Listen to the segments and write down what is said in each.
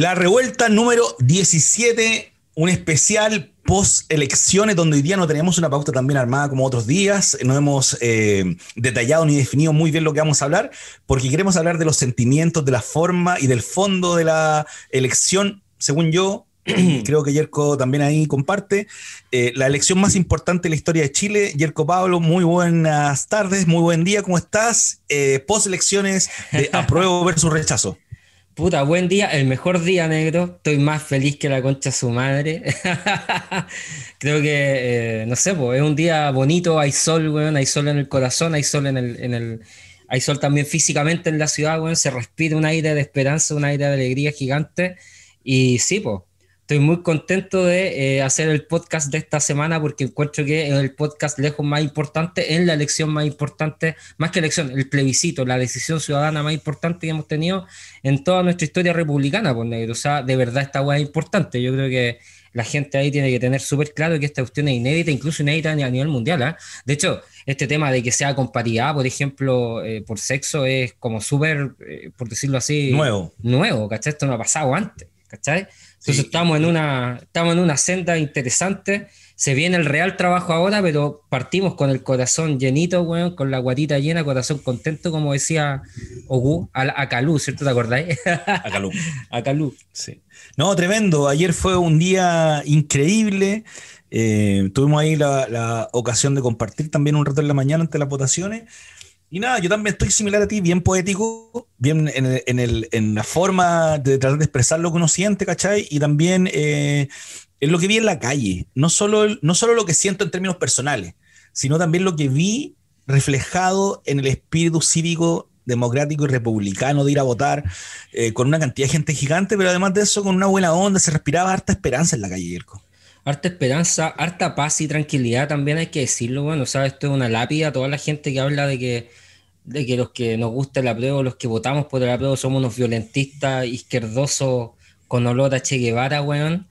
La revuelta número 17, un especial post elecciones donde hoy día no tenemos una pauta tan bien armada como otros días, no hemos eh, detallado ni definido muy bien lo que vamos a hablar, porque queremos hablar de los sentimientos, de la forma y del fondo de la elección, según yo, creo que Yerko también ahí comparte. Eh, la elección más importante de la historia de Chile. Yerko Pablo, muy buenas tardes, muy buen día, ¿cómo estás? Eh, post elecciones de apruebo versus rechazo. Puta, buen día, el mejor día negro. Estoy más feliz que la concha su madre. Creo que, eh, no sé, pues, es un día bonito, hay sol, weón, hay sol en el corazón, hay sol en el, en hay sol también físicamente en la ciudad, weón, se respira un aire de esperanza, un aire de alegría gigante. Y sí, pues, Estoy muy contento de eh, hacer el podcast de esta semana porque encuentro que es el podcast lejos más importante, es la elección más importante, más que elección, el plebiscito, la decisión ciudadana más importante que hemos tenido en toda nuestra historia republicana, por pues, negro. O sea, de verdad esta hueá es importante. Yo creo que la gente ahí tiene que tener súper claro que esta cuestión es inédita, incluso inédita a nivel mundial. ¿ah? De hecho, este tema de que sea paridad, por ejemplo, eh, por sexo, es como súper, eh, por decirlo así, nuevo. Nuevo, ¿cachai? Esto no ha pasado antes, ¿cachai? Entonces estamos, en una, estamos en una senda interesante. Se viene el real trabajo ahora, pero partimos con el corazón llenito, bueno, con la guatita llena, corazón contento, como decía Ogu, a, Calú, ¿cierto? ¿Te acordáis? A Calú. a Calú. Sí. No, tremendo. Ayer fue un día increíble. Eh, tuvimos ahí la, la ocasión de compartir también un rato en la mañana ante las votaciones. Y nada, yo también estoy similar a ti, bien poético, bien en, la forma de tratar de expresar lo que uno siente, ¿cachai? Y también en eh, lo que vi en la calle, no solo, no solo lo que siento en términos personales, sino también lo que vi reflejado en el espíritu cívico democrático y republicano de ir a votar, eh, con una cantidad de gente gigante, pero además de eso, con una buena onda, se respiraba harta esperanza en la calle, Yerko harta esperanza, harta paz y tranquilidad también hay que decirlo, bueno, o esto es una lápida, toda la gente que habla de que, de que los que nos gusta el apruebo, los que votamos por el apruebo somos unos violentistas, izquierdosos, con olor a Che Guevara, weón.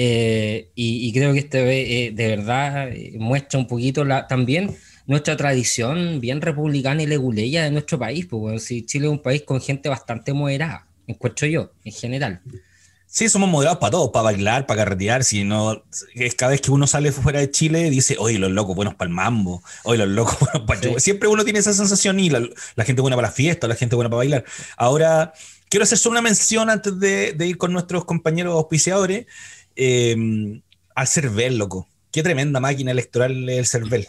Eh, y, creo que este eh, eh, de verdad muestra un poquito también nuestra tradición bien republicana y leguleya de nuestro país, porque bueno, si Chile es un país con gente bastante moderada, encuentro yo, en general. Sí, somos moderados para todo, para bailar, para carretear. Si no, es cada vez que uno sale fuera de Chile, dice, oye, los locos buenos para el mambo, oye, los locos para Siempre uno tiene esa sensación y la, gente buena para la fiesta, la gente buena para bailar. Ahora, quiero hacer solo una mención antes de, ir con nuestros compañeros auspiciadores em, al Cervel, loco. Qué tremenda máquina electoral el Cervel.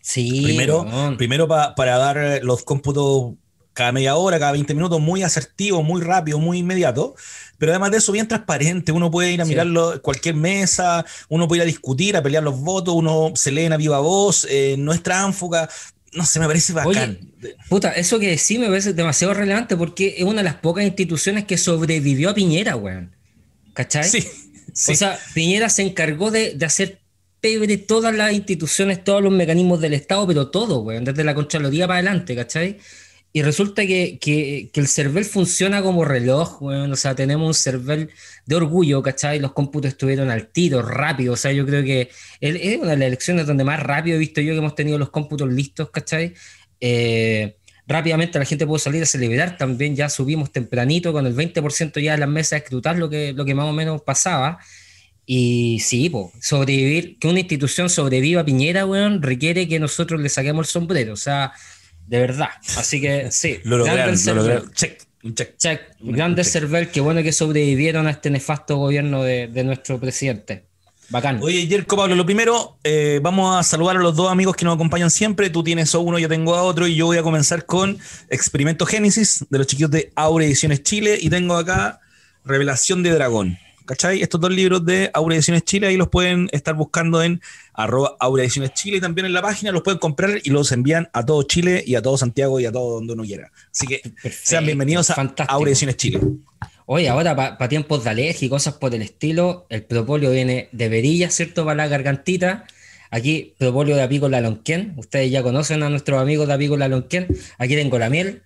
Sí. Primero, primero para dar los cómputos cada media hora, cada 20 minutos, muy asertivo, muy rápido, muy inmediato, pero además de eso bien transparente, uno puede ir a mirar mirarlo cualquier mesa, uno puede ir a discutir, a pelear los votos, uno se lee en a viva voz, eh, no es tránfuga, no se me parece bacán. puta, eso que sí me parece demasiado relevante porque es una de las pocas instituciones que sobrevivió a Piñera, weón. ¿Cachai? Sí, O sea, Piñera se encargó de, de hacer pebre todas las instituciones, todos los mecanismos del Estado, pero todo, weón, desde la Contraloría para adelante, ¿cachai? Y resulta que, que, el server funciona como reloj, bueno, o sea, tenemos un server de orgullo, ¿cachai? Los cómputos estuvieron al tiro, rápido, o sea, yo creo que es una de las elecciones donde más rápido he visto yo que hemos tenido los cómputos listos, ¿cachai? Eh, rápidamente la gente pudo salir a celebrar también, ya subimos tempranito con el 20% ya de las mesas a escrutar lo que, lo que más o menos pasaba. Y sí, pues sobrevivir, que una institución sobreviva a Piñera, bueno, requiere que nosotros le saquemos el sombrero, o sea, de verdad. Así que sí. Grande lograron, lo lograron. Check, check. Check. Grande Cervel, qué bueno que sobrevivieron a este nefasto gobierno de, nuestro presidente. Bacán. Oye, Jerko Pablo, lo primero, eh, vamos a saludar a los dos amigos que nos acompañan siempre. Tú tienes a uno, yo tengo a otro, y yo voy a comenzar con Experimento Génesis de los chiquillos de Aura Ediciones Chile. Y tengo acá Revelación de Dragón. ¿Cachai? Estos dos libros de Aura Ediciones Chile, ahí los pueden estar buscando en arroba Aura Chile y también en la página los pueden comprar y los envían a todo Chile y a todo Santiago y a todo donde uno quiera. Así que sean bienvenidos a Aura Ediciones Chile. Oye, ahora para tiempos de alergia y cosas por el estilo, el propolio viene de verilla, ¿cierto? Para la gargantita. Aquí, propolio de apícola lonquén. Ustedes ya conocen a nuestros amigos de apícola lonquén. Aquí tengo la miel,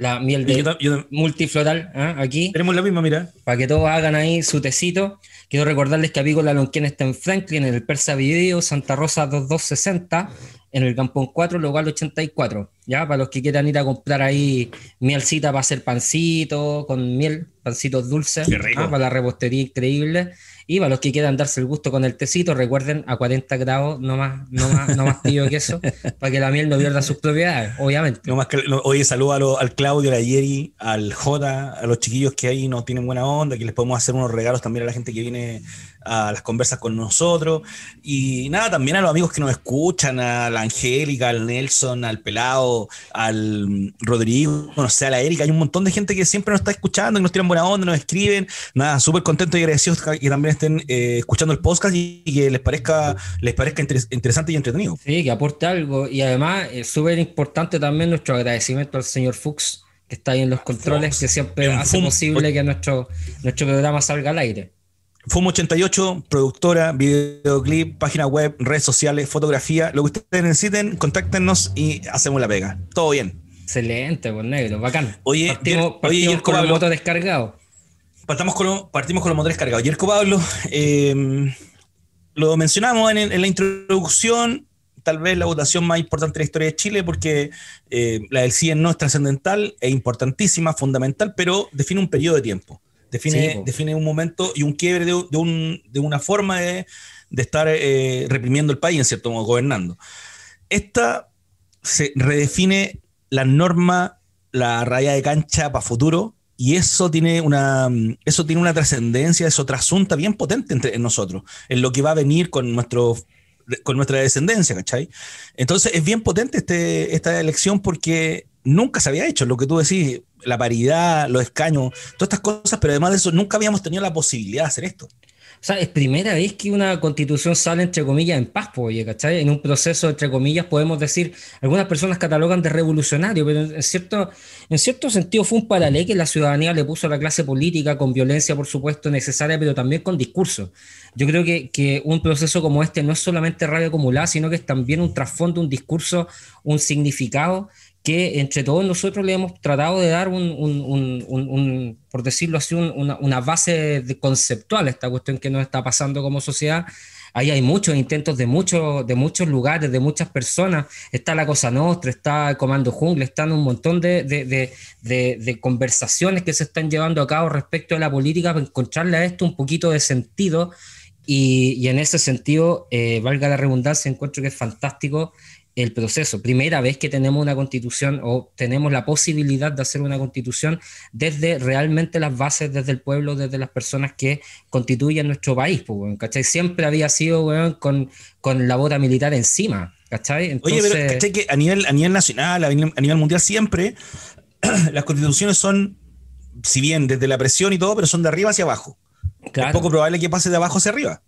la miel de multifloral ¿ah? aquí. Tenemos la misma, mira. Para que todos hagan ahí su tecito. Quiero recordarles que Avícola Lonquien está en Franklin, en el Persa Video, Santa Rosa 2260, en el Campón 4, local 84. Ya, para los que quieran ir a comprar ahí mielcita para hacer pancito, con miel, pancitos dulces, ¿ah? para la repostería increíble. Y para los que quieran darse el gusto con el tecito, recuerden a 40 grados, no más, no más, no tío que eso, para que la miel no pierda sus propiedades, obviamente. No oye, saludo al Claudio, al Yeri, al Jota, a los chiquillos que ahí no tienen buena onda, que les podemos hacer unos regalos también a la gente que viene a las conversas con nosotros. Y nada, también a los amigos que nos escuchan, a la Angélica, al Nelson, al Pelado, al mm, Rodrigo, no sé, a la Erika. Hay un montón de gente que siempre nos está escuchando, que nos tiran buena onda, nos escriben. Nada, súper contento y agradecidos que también estén eh, escuchando el podcast y, que les parezca, les parezca interesante y entretenido. Sí, que aporte algo. Y además, súper importante también nuestro agradecimiento al señor Fuchs que está ahí en los controles, que siempre hace posible que nuestro, nuestro programa salga al aire. Fumo 88 productora, videoclip, página web, redes sociales, fotografía, lo que ustedes necesiten, contáctenos y hacemos la pega. Todo bien. Excelente, buen pues, negro, bacán. Oye, partimos, oye, con los motores Partimos con, partimos con los motores cargados. Yerko Pablo, eh, lo mencionamos en, la introducción, tal vez la votación más importante de la historia de Chile, porque eh, la del CIE no es trascendental, es importantísima, fundamental, pero define un periodo de tiempo. Define, define un momento y un quiebre de, un, de una forma de, de estar eh, reprimiendo el país, en cierto modo, gobernando. Esta se redefine la norma, la raya de cancha para futuro, y eso tiene una, eso tiene una trascendencia, eso trasunta bien potente entre nosotros, en lo que va a venir con nuestro con nuestra descendencia, ¿cachai? Entonces es bien potente este, esta elección porque nunca se había hecho, lo que tú decís, la paridad, los escaños, todas estas cosas, pero además de eso, nunca habíamos tenido la posibilidad de hacer esto. O sea, es primera vez que una constitución sale, entre comillas, en paz, oye, ¿cachai? En un proceso, entre comillas, podemos decir, algunas personas catalogan de revolucionario, pero en cierto, en cierto sentido fue un paralelo que la ciudadanía le puso a la clase política, con violencia, por supuesto, necesaria, pero también con discurso. Yo creo que, un proceso como este no es solamente radio acumulada, sino que es también un trasfondo, un discurso, un significado que entre todos nosotros le hemos tratado de dar un, un, un, por decirlo así, una, una, base conceptual a esta cuestión que nos está pasando como sociedad. Ahí hay muchos intentos de, muchos de muchos lugares, de muchas personas. Está la Cosa Nostra, está el Comando Jungle, están un montón de, de, de, conversaciones que se están llevando a cabo respecto a la política para encontrarle a esto un poquito de sentido. Y, en ese sentido, eh, valga la redundancia, encuentro que es fantástico el proceso. Primera vez que tenemos una constitución o tenemos la posibilidad de hacer una constitución desde realmente las bases, desde el pueblo, desde las personas que constituyen nuestro país, pues, Siempre había sido, con, la bota militar encima, ¿cachai? Oye, pero que a nivel, a nivel nacional, a nivel, mundial siempre, las constituciones son, si bien desde la presión y todo, pero son de arriba hacia abajo. Es poco probable que pase de abajo hacia arriba.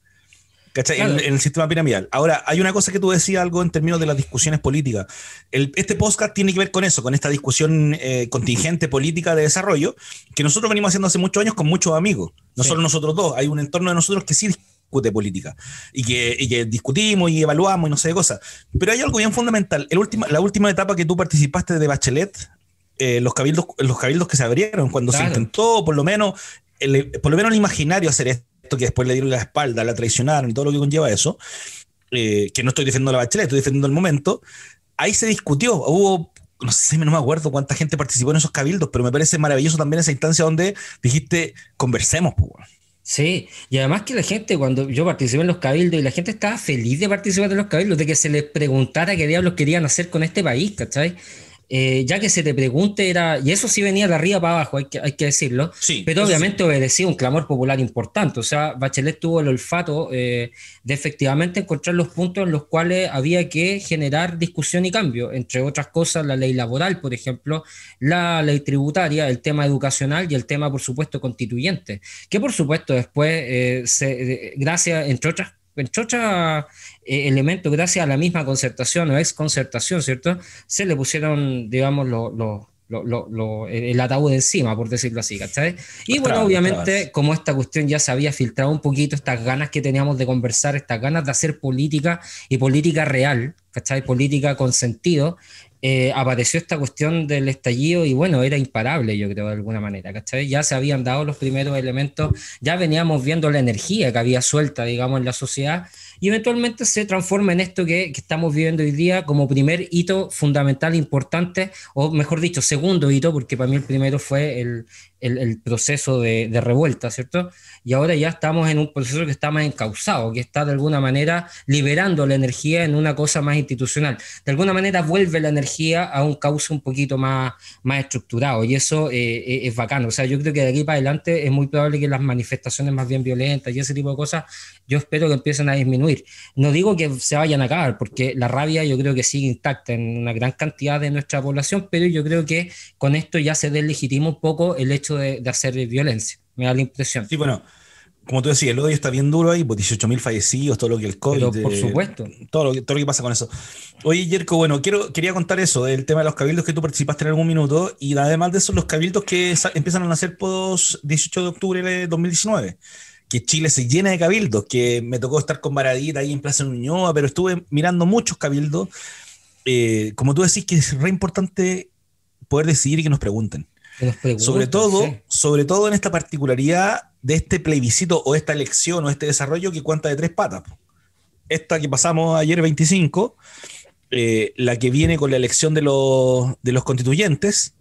En, el sistema piramidal. Ahora, hay una cosa que tú decías algo en términos de las discusiones políticas. este podcast tiene que ver con eso, con esta discusión eh, contingente política de desarrollo, que nosotros venimos haciendo hace muchos años con muchos amigos. No solo nosotros dos, hay un entorno de nosotros que sí discute política y que, discutimos y evaluamos y no sé de cosas. Pero hay algo bien fundamental. la última etapa que tú participaste de Bachelet, eh, los, cabildos, los cabildos que se abrieron, cuando se intentó por lo menos, por lo menos el imaginario hacer esto que después le dieron la espalda, la traicionaron y todo lo que conlleva eso, eh, que no estoy defendiendo la bachelet, estoy defendiendo el momento, ahí se discutió, hubo, no sé, no me acuerdo cuánta gente participó en esos cabildos, pero me parece maravilloso también esa instancia donde dijiste, conversemos, pues. Sí, y además que la gente, cuando yo participé en los cabildos, y la gente estaba feliz de participar en los cabildos, de que se les preguntara qué diablos querían hacer con este país, ¿cachai? Eh, ya que se te pregunte, era, y eso sí venía de arriba para abajo, hay que, hay que decirlo, pero obviamente obedecía un clamor popular importante. O sea, Bachelet tuvo el olfato eh, de efectivamente encontrar los puntos en los cuales había que generar discusión y cambio, entre otras cosas, la ley laboral, por ejemplo, la ley tributaria, el tema educacional y el tema, por supuesto, constituyente, que por supuesto después, eh, se, gracias, entre otras cosas, en chocha eh, elementos, gracias a la misma concertación o ex concertación, ¿cierto? Se le pusieron, digamos, eh, el ataúd encima, por decirlo así, ¿cachai? Y bueno, obviamente, como esta cuestión ya se había filtrado un poquito, estas ganas que teníamos de conversar, estas ganas de hacer política y política real, ¿cachai? Política con sentido, eh, apareció esta cuestión del estallido y bueno, era imparable, yo creo, de alguna manera, Ya se habían dado los primeros elementos, ya veníamos viendo la energía que había suelta, digamos, en la sociedad y eventualmente se transforma en esto que, estamos viviendo hoy día como primer hito fundamental, importante, o mejor dicho, segundo hito, porque para mí el primero fue el, el, proceso de, revuelta, ¿cierto? Y ahora ya estamos en un proceso que está más encausado, que está de alguna manera liberando la energía en una cosa más institucional. De alguna manera vuelve la energía a un cauce un poquito más, más estructurado y eso eh, eh, es bacano. O sea, yo creo que de aquí para adelante es muy probable que las manifestaciones más bien violentas y ese tipo de cosas, yo espero que empiecen a disminuir no digo que se vayan a acabar, porque la rabia yo creo que sigue intacta en una gran cantidad de nuestra población, pero yo creo que con esto ya se deslegitima un poco el hecho de, hacer violencia. Me da la impresión. Sí, bueno como tú decías, el odio está bien duro ahí, 18.000 pues, fallecidos, todo lo que el COVID. por eh, supuesto. todo, lo que, pasa con eso. Oye, Jerko, bueno, quería contar eso, del tema de los cabildos que tú participaste en algún minuto, y además de eso, los cabildos que empiezan a nacer por 18 de octubre de 2019 que Chile se llena de cabildos, que me tocó estar con Maradita ahí en Plaza Nuñoa, pero estuve mirando muchos cabildos. Eh, como tú decís, que es re importante poder decidir y que nos pregunten. sobre todo, sobre todo en esta particularidad de este plebiscito o esta elección o este desarrollo que cuenta de tres patas. Esta que pasamos ayer 25, eh, la que viene con la elección de los constituyentes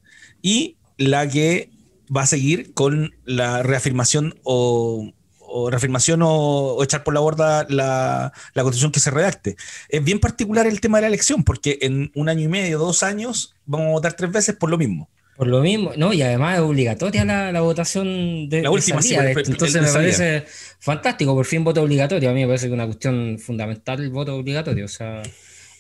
y la que va a seguir con la reafirmación o o reafirmación o, echar por la borda la, constitución que se redacte. Es bien particular el tema de la elección, porque en un año y medio, dos años, vamos a votar tres veces por lo mismo. Por lo mismo, no, y además es obligatoria la, votación de la última. Pues, de entonces me parece fantástico, por fin voto obligatorio. A mí me parece que es una cuestión fundamental el voto obligatorio. O sea,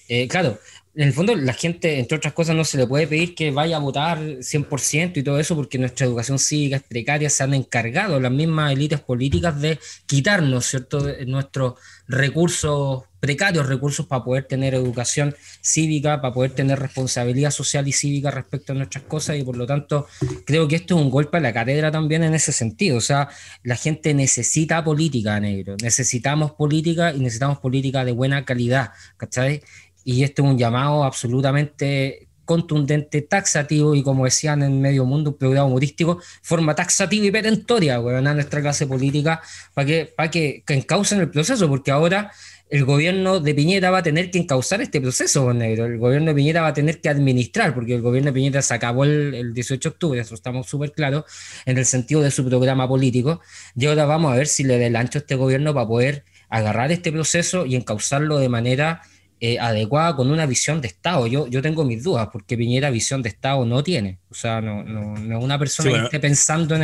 eh, claro, en el fondo la gente, entre otras cosas, no se le puede pedir que vaya a votar 100% y todo eso porque nuestra educación cívica es precaria, se han encargado las mismas élites políticas de quitarnos, ¿cierto?, nuestros recursos precarios, recursos para poder tener educación cívica, para poder tener responsabilidad social y cívica respecto a nuestras cosas y por lo tanto creo que esto es un golpe a la cátedra también en ese sentido, o sea, la gente necesita política, negro, necesitamos política y necesitamos política de buena calidad, ¿cachai? Y este es un llamado absolutamente contundente, taxativo y como decían en medio mundo, un programa humorístico, forma taxativa y perentoria, weón, a nuestra clase política para que, para que, el proceso, porque ahora el gobierno de Piñera va a tener que encauzar este proceso, negro. El gobierno de Piñera va a tener que administrar, porque el gobierno de Piñera se acabó el, 18 de octubre, eso estamos súper claros, en el sentido de su programa político. Y ahora vamos a ver si le delancho a este gobierno para poder agarrar este proceso y encausarlo de manera eh, adecuada con una visión de Estado. Yo, yo tengo mis dudas porque Piñera visión de Estado no tiene. O sea, no, es una persona que esté pensando en,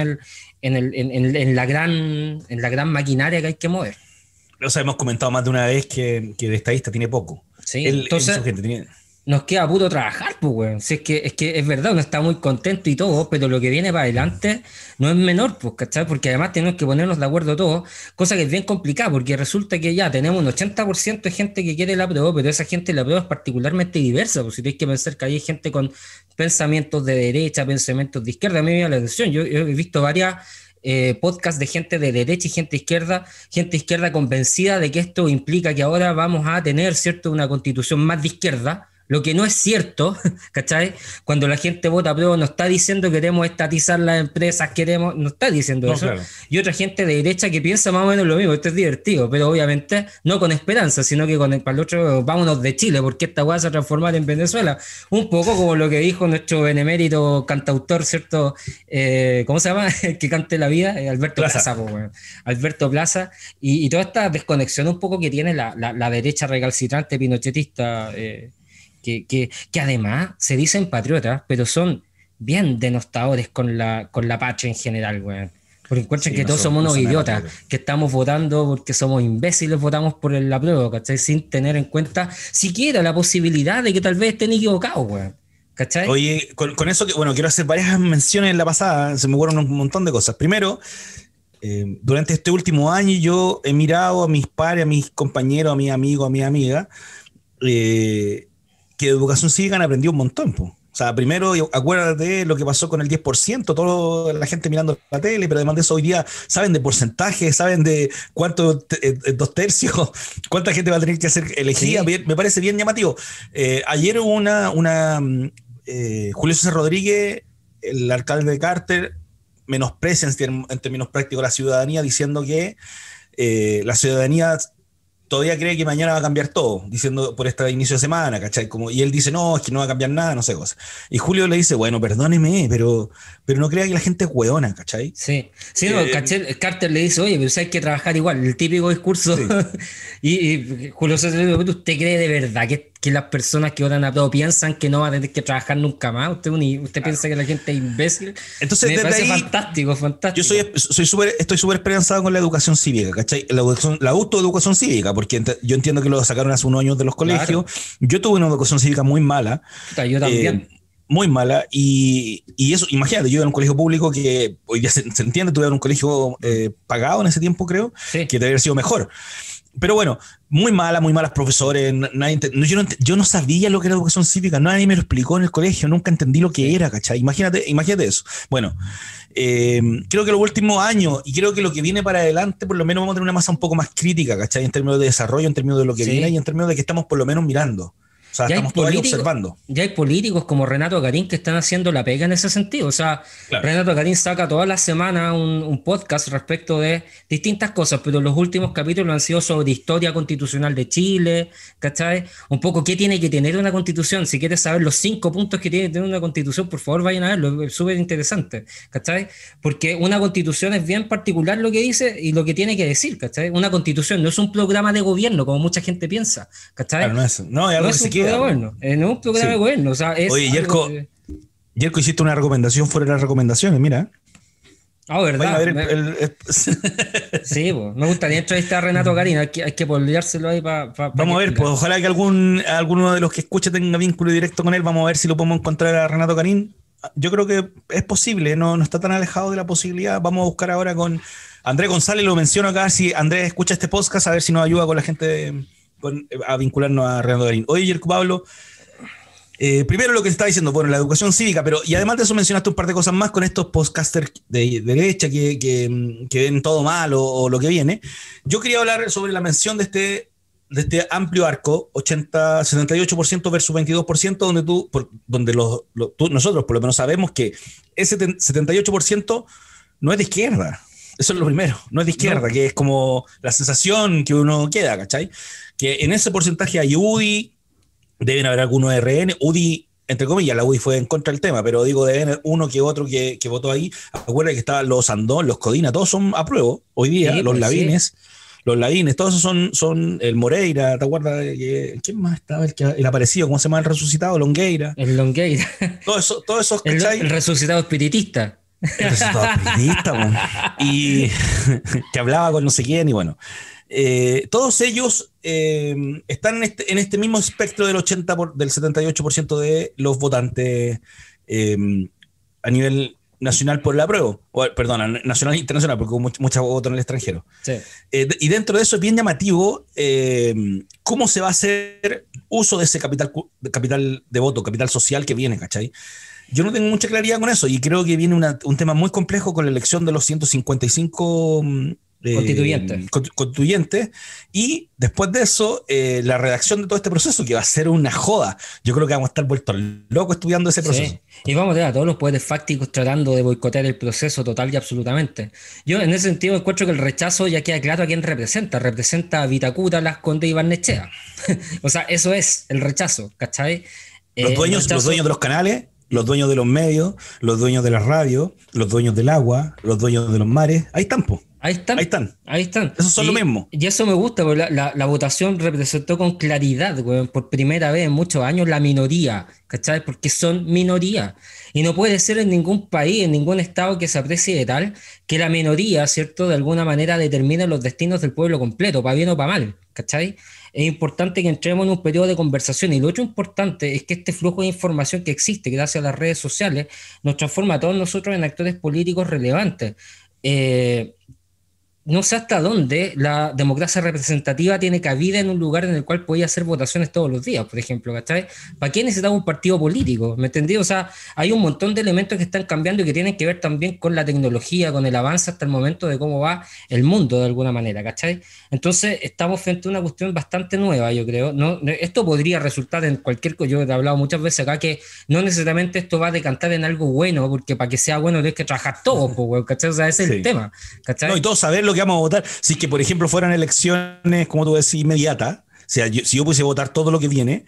el, en, la gran, en la gran maquinaria que hay que mover. O sea, hemos comentado más de una vez que, que de estadista tiene poco. Sí, Él, entonces nos queda puto trabajar, pues, weón. Si es que, es que es verdad, uno está muy contento y todo, pero lo que viene para adelante no es menor, pues, ¿cachai? Porque además tenemos que ponernos de acuerdo todos, cosa que es bien complicada, porque resulta que ya tenemos un 80% de gente que quiere la prueba, pero esa gente la prueba es particularmente diversa, porque si tenéis que pensar que hay gente con pensamientos de derecha, pensamientos de izquierda, a mí me da la atención, yo, he visto varias eh, podcasts podcast de gente de derecha y gente izquierda, gente izquierda convencida de que esto implica que ahora vamos a tener, ¿cierto?, una constitución más de izquierda, lo que no es cierto, ¿cachai? Cuando la gente vota prueba, no está diciendo que queremos estatizar las empresas, queremos, no está diciendo eso. Y otra gente de derecha que piensa más o menos lo mismo, esto es divertido, pero obviamente no con esperanza, sino que con el, para el otro, vámonos de Chile, porque esta hueá se va a transformar en Venezuela. Un poco como lo que dijo nuestro benemérito cantautor, ¿cierto? Eh, ¿Cómo se llama? El que cante la vida, eh, Alberto Plaza, Alberto Plaza, y, toda esta desconexión un poco que tiene la, derecha recalcitrante pinochetista. Eh, que, además se dicen patriotas, pero son bien denostadores con la, con la patria en general, weón. Porque encuentran que todos somos unos idiotas, que estamos votando porque somos imbéciles, votamos por el apruebo, ¿cachai? Sin tener en cuenta siquiera la posibilidad de que tal vez estén equivocados, weón. ¿Cachai? Oye, con, con, eso, bueno, quiero hacer varias menciones en la pasada, ¿eh? se me fueron un montón de cosas. Primero, eh, durante este último año yo he mirado a mis pares, a mis compañeros, a mis amigos, a mi amiga eh, que de educación cívica han aprendido un montón. O sea, primero acuérdate lo que pasó con el 10%, toda la gente mirando la tele, pero además de eso hoy día saben de porcentaje, saben de cuánto, eh, eh, dos tercios, cuánta gente va a tener que hacer elegida. Me parece bien llamativo. Eh, ayer una, una Julio César Rodríguez, el alcalde de Carter, menosprecia en, en términos prácticos la ciudadanía diciendo que la ciudadanía todavía cree que mañana va a cambiar todo, diciendo por esta inicio de semana, ¿cachai? Como, y él dice, no, es que no va a cambiar nada, no sé cosa. Y Julio le dice, bueno, perdóneme, pero, pero no crea que la gente es hueona, ¿cachai? Sí, sí, no, eh, Carter le dice, oye, pero hay que trabajar igual, el típico discurso. y, Julio ¿usted cree de verdad que las personas que oran a todo piensan que no van a tener que trabajar nunca más. Usted, usted piensa que la gente es imbécil. Entonces, desde fantástico, fantástico. Yo soy, estoy súper esperanzado con la educación cívica, ¿cachai? La, educación, la autoeducación cívica, porque yo entiendo que lo sacaron hace unos años de los colegios. Yo tuve una educación cívica muy mala. Yo también. Eh, muy mala. Y, y, eso, imagínate, yo en un colegio público que hoy día se, entiende, tuve en un colegio eh, pagado en ese tiempo, creo, que te haber sido mejor pero bueno, muy mala, muy malas profesores. Nadie yo, no, sabía lo que era educación cívica, nadie me lo explicó en el colegio, nunca entendí lo que era, ¿cachai? Imagínate, imagínate eso. Bueno, eh, creo que los últimos años y creo que lo que viene para adelante, por lo menos vamos a tener una masa un poco más crítica, ¿cachai? En términos de desarrollo, en términos de lo que viene y en términos de que estamos por lo menos mirando sea, ya estamos observando. Ya hay políticos como Renato Garín que están haciendo la pega en ese sentido. O sea, Renato Garín saca todas las semanas un, podcast respecto de distintas cosas, pero los últimos capítulos han sido sobre historia constitucional de Chile, ¿cachai? Un poco qué tiene que tener una constitución. Si quieres saber los cinco puntos que tiene que tener una constitución, por favor vayan a verlo, es súper interesante, ¿cachai? Porque una constitución es bien particular lo que dice y lo que tiene que decir, ¿cachai? Una constitución no es un programa de gobierno, como mucha gente piensa, ¿cachai? Claro, no es, en un O Oye, Yerko, hiciste una recomendación fuera de las recomendaciones, mira. Ah, ¿verdad? sí, me gustaría entrevistar a Renato mm. Carín hay que, hay ahí para... vamos a ver, pues ojalá que algún, alguno de los que escuche tenga vínculo directo con él, vamos a ver si lo podemos encontrar a Renato Carín. Yo creo que es posible, no, no está tan alejado de la posibilidad. Vamos a buscar ahora con Andrés González, lo menciono acá, si Andrés escucha este podcast, a ver si nos ayuda con la gente de a vincularnos a Renato Garín. Oye, Yerko Pablo, eh, primero lo que está diciendo, bueno, la educación cívica, pero y además de eso mencionaste un par de cosas más con estos podcasters de, derecha que, ven todo mal o, lo que viene. Yo quería hablar sobre la mención de este, de este amplio arco, 80, 78% versus 22%, donde, tú, por, donde nosotros por lo menos sabemos que ese 78% no es de izquierda. Eso es lo primero, no es de izquierda, que es como la sensación que uno queda, ¿cachai? Que en ese porcentaje hay UDI, deben haber algunos RN, UDI, entre comillas, la UDI fue en contra del tema, pero digo, deben haber uno que otro que, votó ahí. Acuérdate que estaban los Andón, los Codina, todos son a prueba hoy día, los pues, Lavines. Los Lavines, todos esos son, son el Moreira, ¿te acuerdas? ¿Quién más estaba? El, que, el aparecido, ¿cómo se llama? El resucitado, Longueira. El Longueira. Todos esos, todo el resucitado espiritista. Y que hablaba con no sé quién, y bueno. Eh, todos ellos eh, están este, en este, mismo espectro del, 80 por, del 78% de los votantes eh, a nivel nacional por la prueba, o, perdón, nacional e internacional, porque muchas mucha voto en el extranjero. Sí. y dentro de eso es bien llamativo cómo se va a hacer uso de ese capital, capital de voto, capital social que viene, ¿cachai? Yo no tengo mucha claridad con eso y creo que viene un tema muy complejo con la elección de los 155 mm, eh, constituyentes. constituyentes. Y después de eso, eh, la redacción de todo este proceso, que va a ser una joda. Yo creo que vamos a estar vueltos locos estudiando ese proceso. Y vamos a tener a todos los poderes fácticos tratando de boicotear el proceso total y absolutamente. Yo en ese sentido encuentro que el rechazo ya queda claro a quién representa. Representa a Vitacuta, Las Condes y Barnechea. o sea, eso es el rechazo, ¿cachai? los, eh, dueños, los dueños de los canales los dueños de los medios, los dueños de la radio, los dueños del agua, los dueños de los mares, hay tampoco Ahí están. Ahí están. Ahí Eso son lo mismo. Y eso me gusta, porque la, votación representó con claridad, por primera vez en muchos años, la minoría, ¿cachai? Porque son minoría. Y no puede ser en ningún país, en ningún estado que se aprecie de tal, que la minoría, ¿cierto? De alguna manera determina los destinos del pueblo completo, para bien o para mal, ¿cachai? Es importante que entremos en un periodo de conversación. Y lo otro importante es que este flujo de información que existe gracias a las redes sociales nos transforma a todos nosotros en actores políticos relevantes. Eh, no sé hasta dónde la democracia representativa tiene cabida en un lugar en el cual podía hacer votaciones todos los días, por ejemplo, ¿cachai? ¿Para qué necesitaba un partido político? ¿Me entendí? O sea, hay un montón de elementos que están cambiando y que tienen que ver también con la tecnología, con el avance hasta el momento de cómo va el mundo de alguna manera, ¿cachai? Entonces, estamos frente a una cuestión bastante nueva, yo creo. ¿no? Esto podría resultar en cualquier cosa. Yo he hablado muchas veces acá que no necesariamente esto va a decantar en algo bueno, porque para que sea bueno tienes que trabajar todo, ¿cachai? O sea, ese es el tema, No, y todo saber lo votar, si que, por ejemplo, fueran elecciones, como tú decís, inmediatas, o sea, si yo pudiese votar todo lo que viene,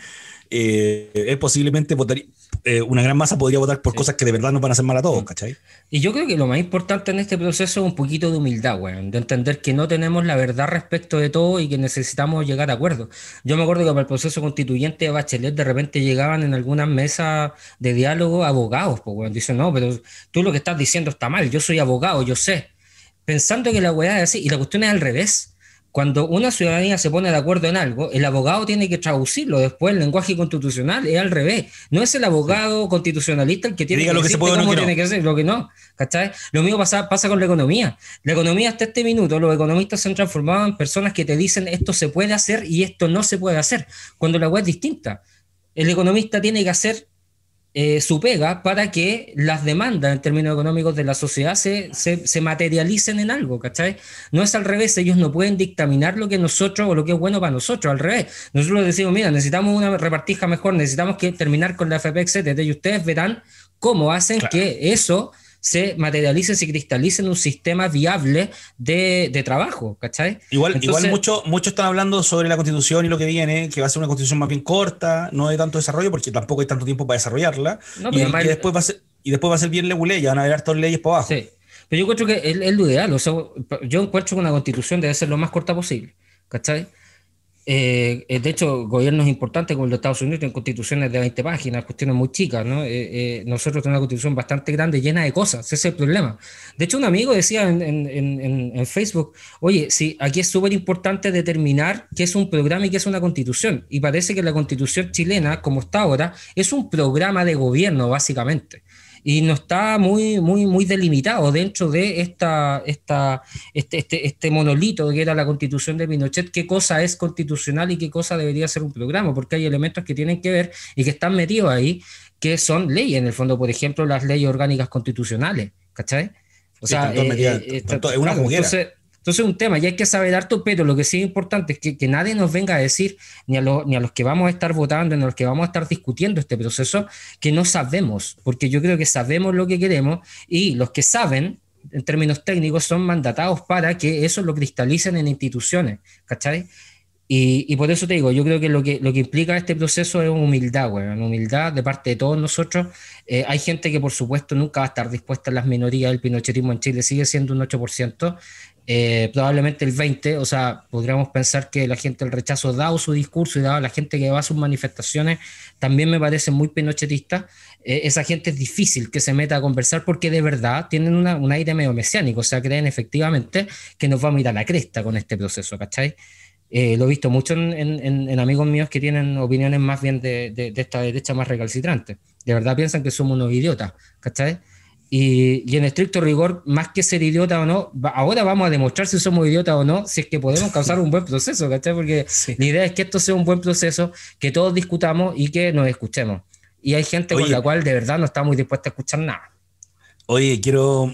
eh, posiblemente votaría, eh, una gran masa podría votar por cosas que de verdad nos van a hacer mal a todos, ¿cachai? Y yo creo que lo más importante en este proceso es un poquito de humildad, de entender que no tenemos la verdad respecto de todo y que necesitamos llegar a acuerdos. Yo me acuerdo que para el proceso constituyente de Bachelet de repente llegaban en algunas mesas de diálogo abogados, pues, dicen, no, pero tú lo que estás diciendo está mal, yo soy abogado, yo sé pensando que la hueá es así, y la cuestión es al revés. Cuando una ciudadanía se pone de acuerdo en algo, el abogado tiene que traducirlo después el lenguaje constitucional, es al revés. No es el abogado constitucionalista el que tiene que, lo que se puede, cómo tiene que lo que no. Lo mismo pasa, pasa con la economía. La economía hasta este minuto, los economistas se han transformado en personas que te dicen esto se puede hacer y esto no se puede hacer, cuando la web es distinta. El economista tiene que hacer eh, su pega para que las demandas en términos económicos de la sociedad se, materialicen en algo, ¿cachai? No es al revés, ellos no pueden dictaminar lo que nosotros o lo que es bueno para nosotros, al revés. Nosotros decimos, mira, necesitamos una repartija mejor, necesitamos que terminar con la FP, desde y ustedes verán cómo hacen que eso se materialice, se cristalice en un sistema viable de, de trabajo, ¿cachai? Igual, igual muchos están hablando sobre la constitución y lo que viene, que va a ser una constitución más bien corta, no de tanto desarrollo, porque tampoco hay tanto tiempo para desarrollarla, y, después va a ser, y después va a ser bien legule, ya van a haber hartas leyes por abajo. Pero yo encuentro que es, lo ideal, o sea, yo encuentro que una constitución debe ser lo más corta posible, ¿cachai? Eh, eh, de hecho, gobiernos importantes como los de Estados Unidos tienen constituciones de 20 páginas, cuestiones muy chicas, ¿no? Eh, eh, nosotros tenemos una constitución bastante grande, llena de cosas, ese es el problema. De hecho, un amigo decía en, en Facebook, oye, sí, aquí es súper importante determinar qué es un programa y qué es una constitución. Y parece que la constitución chilena, como está ahora, es un programa de gobierno, básicamente y no está muy, muy, muy delimitado dentro de esta, esta, este, este, este, monolito que era la constitución de Pinochet, qué cosa es constitucional y qué cosa debería ser un programa, porque hay elementos que tienen que ver y que están metidos ahí, que son leyes, en el fondo, por ejemplo, las leyes orgánicas constitucionales, ¿cachai? O sea, eh, eh, es una mujer. Entonces es un tema, ya hay que saber harto, pero lo que sí es importante es que, nadie nos venga a decir, ni a, ni a los que vamos a estar votando, ni a los que vamos a estar discutiendo este proceso, que no sabemos, porque yo creo que sabemos lo que queremos y los que saben, en términos técnicos, son mandatados para que eso lo cristalicen en instituciones, ¿cachai? Y, por eso te digo, yo creo que lo que, lo que implica este proceso es humildad, güey, Una humildad de parte de todos nosotros. Eh, hay gente que por supuesto nunca va a estar dispuesta a las minorías, el pinochetismo en Chile sigue siendo un 8%, eh, probablemente el 20, o sea, podríamos pensar que la gente del rechazo, dado su discurso y dado la gente que va a sus manifestaciones, también me parece muy pinochetista. Eh, esa gente es difícil que se meta a conversar porque de verdad tienen un aire medio mesiánico, o sea, creen efectivamente que nos va a mirar la cresta con este proceso, ¿cachai? Eh, lo he visto mucho en, amigos míos que tienen opiniones más bien de, de esta derecha más recalcitrante. De verdad piensan que somos unos idiotas, ¿cachai? Y, en estricto rigor, más que ser idiota o no, ahora vamos a demostrar si somos idiotas o no, si es que podemos causar un buen proceso, ¿cachai? Porque la idea es que esto sea un buen proceso, que todos discutamos y que nos escuchemos. Y hay gente con la cual de verdad no está muy dispuesta a escuchar nada. Oye, quiero.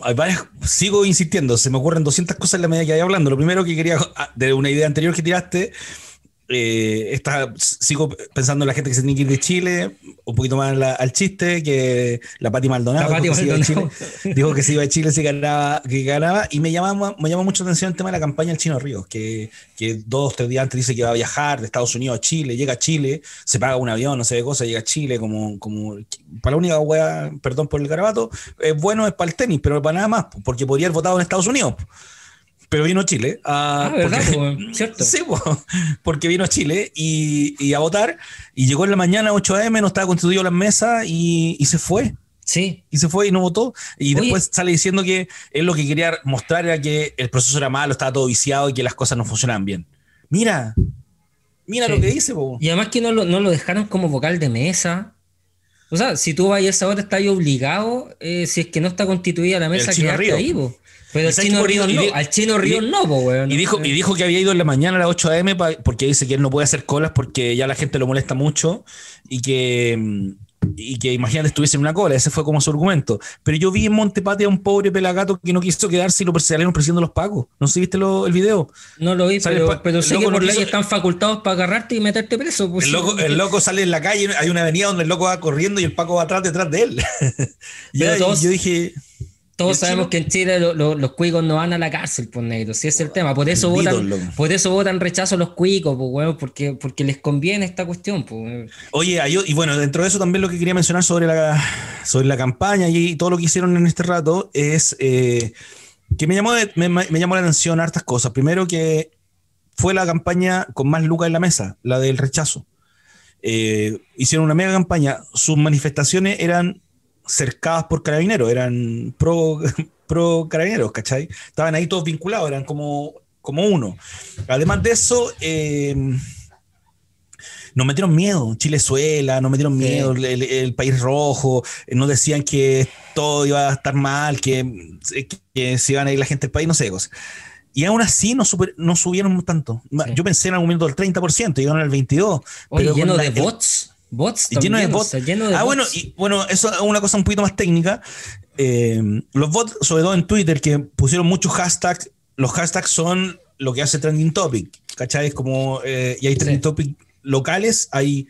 sigo insistiendo, se me ocurren 200 cosas en la medida que hay hablando. Lo primero que quería, ah, de una idea anterior que tiraste, eh, está, sigo pensando en la gente que se tiene que ir de Chile, un poquito más al chiste, que la Pati Maldonado, dijo, Que si se iba a Chile, se ganaba, que ganaba, y me llama, me llama mucho la atención el tema de la campaña del Chino Ríos, que, que dos, tres días antes dice que va a viajar de Estados Unidos a Chile, llega a Chile, se paga un avión, no sé de cosa, llega a Chile como, como para la única wea, perdón por el garabato, es bueno es para el tenis, pero para nada más, porque podría haber votado en Estados Unidos pero vino Chile. A, ah, ah Porque, Sí, porque vino a Chile y, a votar y llegó en la mañana a 8 a.m., no estaba constituido la mesa y, se fue. Sí. Y se fue y no votó. Y después sale diciendo que él lo que quería mostrar era que el proceso era malo, estaba todo viciado y que las cosas no funcionaban bien. Mira, mira lo que dice. Y además que no no lo dejaron como vocal de mesa. O sea, si tú vas a esa hora, estás obligado, eh, si es que no está constituida la mesa, que ahí, Pero al chino, Río no, al chino río no, po, Y dijo, eh. y dijo que había ido en la mañana a las 8 a.m. porque dice que él no puede hacer colas porque ya la gente lo molesta mucho y que mm, y que imagínate estuviese en una cola, ese fue como su argumento. Pero yo vi en Montepate a un pobre pelagato que no quiso quedarse y lo presionaron presionando los pagos. ¿No se viste el video? No lo vi, pero, pero sé que por ley están facultados para agarrarte y meterte preso. Pues, el, pues, loco, sale en la calle, hay una avenida donde el loco va corriendo y el Paco va atrás detrás de él. y, yo dije, todos sabemos que en Chile los cuicos no van a la cárcel, por pues, negro, si es el tema. Por eso votan, por eso votan rechazo los cuicos, pues, porque, porque les conviene esta cuestión. Pues, Oye, y bueno, dentro de eso también lo que quería mencionar sobre la, sobre la campaña y todo lo que hicieron en este rato es eh, que me llamó, me, llamó la atención hartas cosas. Primero que fue la campaña con más lucas en la mesa, la del rechazo. Eh, hicieron una mega campaña, sus manifestaciones eran cercadas por carabineros, eran pro, pro carabineros, ¿cachai? Estaban ahí todos vinculados, eran como, como uno. Además de eso, eh, nos metieron miedo, Chilezuela, nos metieron miedo, el, país rojo, eh, nos decían que todo iba a estar mal, eh, que, se iban a ir la gente del país, no sé, Y aún así no, no subieron tanto. Yo pensé en algún momento del 30%, llegaron al 22%. pero lleno de bots. Bots. lleno de bots. ah, bueno, bueno, eso es una cosa un poquito más técnica. Eh, los bots, sobre todo en Twitter, que pusieron muchos hashtags, los hashtags son lo que hace Trending Topic. ¿Cachai? Es como. Eh, y hay Trending Topic locales, hay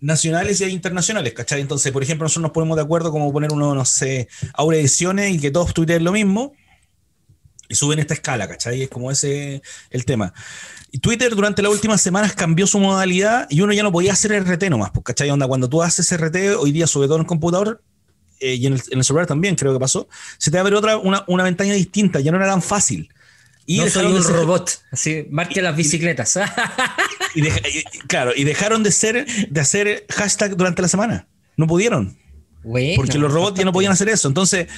nacionales y hay internacionales, ¿cachai? Entonces, por ejemplo, nosotros nos ponemos de acuerdo como poner uno, no sé, Aura Ediciones y que todos tuiteen lo mismo y suben esta escala, ¿cachai? Es como ese el tema. Twitter durante las últimas semanas cambió su modalidad y uno ya no podía hacer RT nomás, pues, ¿cachai? Onda, cuando tú haces RT hoy día, sobre todo en el computador, eh, y en el, en celular también creo que pasó, se te abre otra, una, una ventana distinta, ya no era tan fácil. Y no soy un robot, así, marque las bicicletas. claro, y dejaron de, ser, de hacer hashtag durante la semana. No pudieron. porque los robots ya no podían hacer eso. Entonces,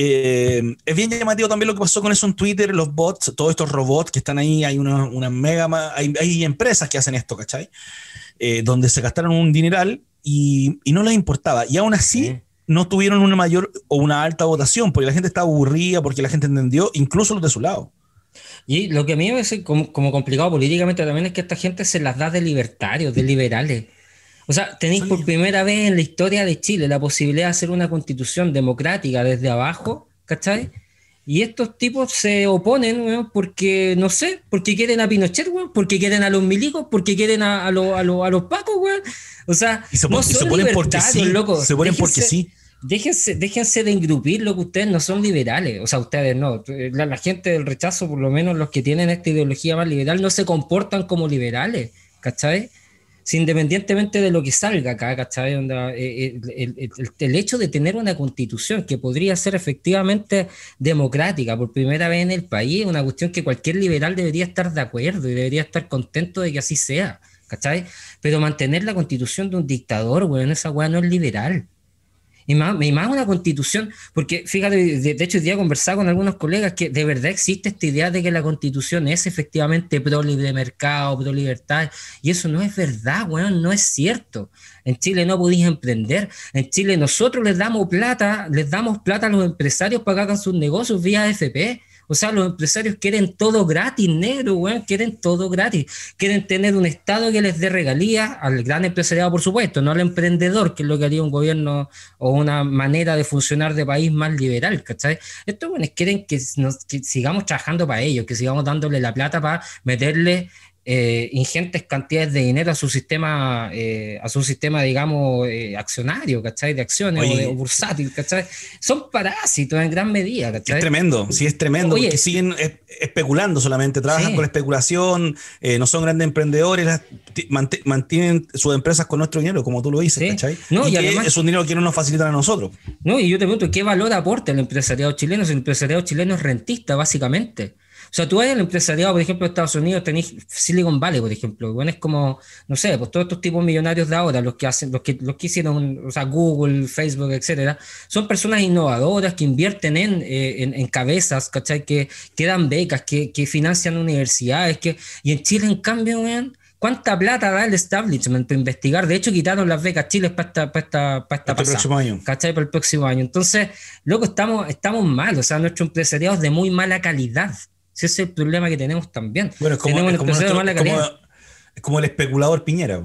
eh, es bien llamativo también lo que pasó con eso en Twitter, los bots, todos estos robots que están ahí, hay una, mega, hay, hay, empresas que hacen esto, ¿cachai? Eh, donde se gastaron un dineral y, no les importaba. Y aún así no tuvieron una mayor o una alta votación, porque la gente estaba aburrida, porque la gente entendió, incluso los de su lado. Y lo que a mí me parece como complicado políticamente también es que esta gente se las da de libertarios, de liberales. O sea, tenéis por primera vez en la historia de Chile la posibilidad de hacer una constitución democrática desde abajo, ¿cachai? Y estos tipos se oponen, weón, porque, no sé, porque quieren a Pinochet, weón, porque quieren a los milicos, porque quieren a, a, a los pacos, weón. O sea, se, se ponen porque sí, Se ponen porque sí. Déjense, déjense de engrupir, lo que ustedes no son liberales. O sea, ustedes no. La, la gente del rechazo, por lo menos los que tienen esta ideología más liberal, no se comportan como liberales, ¿cachai? independientemente de lo que salga acá, ¿cachai? Eh, eh, el, hecho de tener una constitución que podría ser efectivamente democrática por primera vez en el país, una cuestión que cualquier liberal debería estar de acuerdo y debería estar contento de que así sea, ¿cachai? Pero mantener la constitución de un dictador, bueno, esa weá no es liberal y más, una constitución, porque fíjate, de, hecho, hoy día conversaba con algunos colegas que de verdad existe esta idea de que la constitución es efectivamente pro libre mercado, pro libertad, y eso no es verdad, bueno, no es cierto. En Chile no podéis emprender. En Chile nosotros les damos plata, les damos plata a los empresarios para que hagan sus negocios vía FP o sea, los empresarios quieren todo gratis, negro, weón, quieren todo gratis. Quieren tener un Estado que les dé regalías al gran empresariado, por supuesto, no al emprendedor, que es lo que haría un gobierno o una manera de funcionar de país más liberal, ¿cachai? Estos bueno, quieren que, nos, sigamos trabajando para ellos, que sigamos dándole la plata para meterle eh, ingentes cantidades de dinero a su sistema, eh, a su sistema, digamos, eh, accionario, ¿cachai? De acciones o, bursátil, ¿cachai? Son parásitos en gran medida, ¿cachai? Es tremendo, sí, es tremendo, porque siguen especulando solamente, trabajan con especulación, no son grandes emprendedores, mantienen sus empresas con nuestro dinero, como tú lo dices, ¿cachai? No, y, además, es un dinero que no nos facilitan a nosotros. No, y yo te pregunto, ¿qué valor aporta el empresariado chileno? El empresariado chileno es rentista, básicamente. O sea, tú ves el empresariado, por ejemplo, en Estados Unidos, tenés Silicon Valley, por ejemplo. Bueno, es como, no sé, pues todos estos tipos millonarios de ahora, los que hacen, los que, los que hicieron, o sea, Google, Facebook, etcétera, son personas innovadoras que invierten en, eh, cabezas, ¿cachai? Que, que dan becas, que, financian universidades, que. Y en Chile, en cambio, ¿Cuánta plata da el establishment para investigar? De hecho, quitaron las becas chiles para esta, para para el próximo año. ¿Cachai? Para el próximo año. Entonces, luego estamos, estamos mal. O sea, nuestro empresariado es de muy mala calidad ese es el problema que tenemos también. Bueno, es como, el especulador Piñera.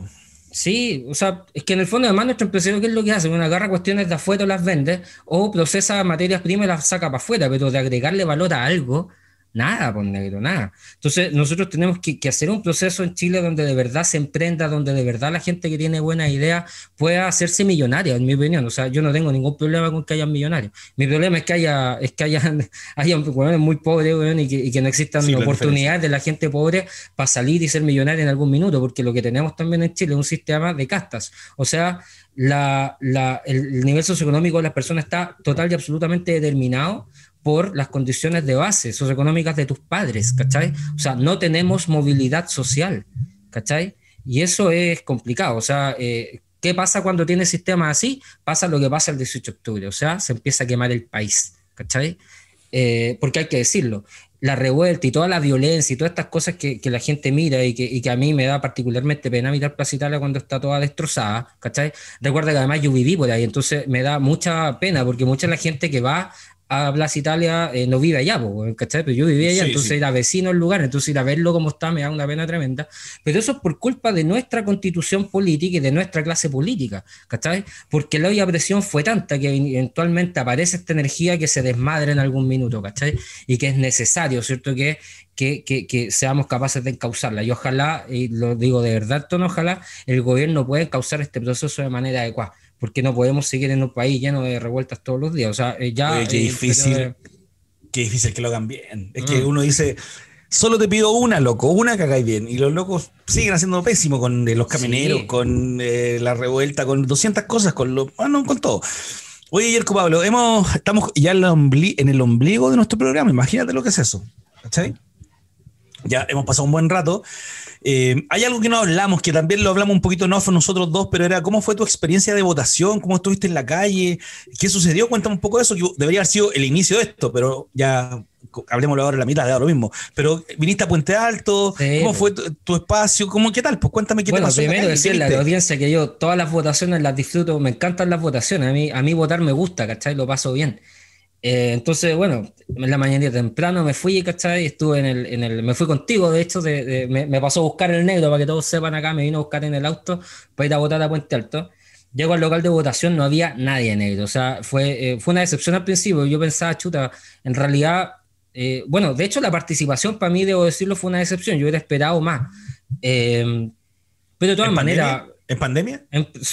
Sí, o sea, es que en el fondo además nuestro empresario, ¿qué es lo que hace? uno agarra cuestiones de afuera, las vende, o procesa materias primas y las saca para afuera, pero de agregarle valor a algo, Nada, por pues, negro, nada. Entonces, nosotros tenemos que, hacer un proceso en Chile donde de verdad se emprenda, donde de verdad la gente que tiene buenas ideas pueda hacerse millonaria, en mi opinión. O sea, yo no tengo ningún problema con que haya millonarios. Mi problema es que haya, es que haya muy pobres y, que, no existan oportunidades de la gente pobre para salir y ser millonaria en algún minuto, porque lo que tenemos también en Chile es un sistema de castas. O sea, la, la, el nivel socioeconómico de las personas está total y absolutamente determinado por las condiciones de base socioeconómicas de tus padres, ¿cachai? O sea, no tenemos movilidad social, ¿cachai? Y eso es complicado, o sea, eh, ¿qué pasa cuando tienes sistemas así? Pasa lo que pasa el 18 de octubre, o sea, se empieza a quemar el país, ¿cachai? Eh, porque hay que decirlo, la revuelta y toda la violencia y todas estas cosas que, que la gente mira y que, que, a mí me da particularmente pena mirar Plaza cuando está toda destrozada, ¿cachai? Recuerda que además yo viví por ahí, entonces me da mucha pena porque mucha la gente que va a Plaza Italia eh, no vive allá, ¿cachai? Pero yo vivía allá, entonces era vecino al lugar, entonces ir a verlo como está me da una pena tremenda. Pero eso es por culpa de nuestra constitución política y de nuestra clase política, ¿cachai? Porque la olla presión fue tanta que eventualmente aparece esta energía que se desmadre en algún minuto, ¿cachai? Y que es necesario, ¿cierto? Que, que, que, seamos capaces de encauzarla. Y ojalá, y lo digo de verdad, tono, ojalá el gobierno pueda encauzar este proceso de manera adecuada porque no podemos seguir en un país lleno de revueltas todos los días. O sea, eh, ya... qué, eh, difícil, qué difícil que lo hagan bien. Es que mm. uno dice, solo te pido una, loco, una que haga bien. Y los locos siguen haciendo pésimo con eh, los camineros, con la revuelta, con 200 cosas, con lo, con todo. Oye, Yerko Pablo, hemos, estamos ya en, en el ombligo de nuestro programa, imagínate lo que es eso. ¿Cachai? Ya hemos pasado un buen rato. Eh, hay algo que no hablamos, que también lo hablamos un poquito no nosotros dos, pero era cómo fue tu experiencia de votación, cómo estuviste en la calle, qué sucedió, cuéntame un poco de eso, que debería haber sido el inicio de esto, pero ya hablemos ahora en la mitad, de ahora mismo. Pero eh, viniste a Puente Alto, ¿cómo pues. fue tu, espacio? ¿Cómo qué tal? Pues cuéntame qué te pasó. Primero decirle a la audiencia que yo todas las votaciones las disfruto, me encantan las votaciones, a mí, a mí votar me gusta, ¿cachai? Lo paso bien. Eh, entonces, bueno, en la mañana temprano me fui, y Estuve en el, en el me fui contigo, de hecho, me, pasó a buscar el negro, para que todos sepan acá, me vino a buscar en el auto para ir a votar a Puente Alto. Llego al local de votación, no había nadie negro, o sea, fue, eh, fue una decepción al principio, yo pensaba, chuta, en realidad, eh, bueno, de hecho la participación para mí, debo decirlo, fue una decepción, yo hubiera esperado más. pero de todas maneras... ¿En pandemia?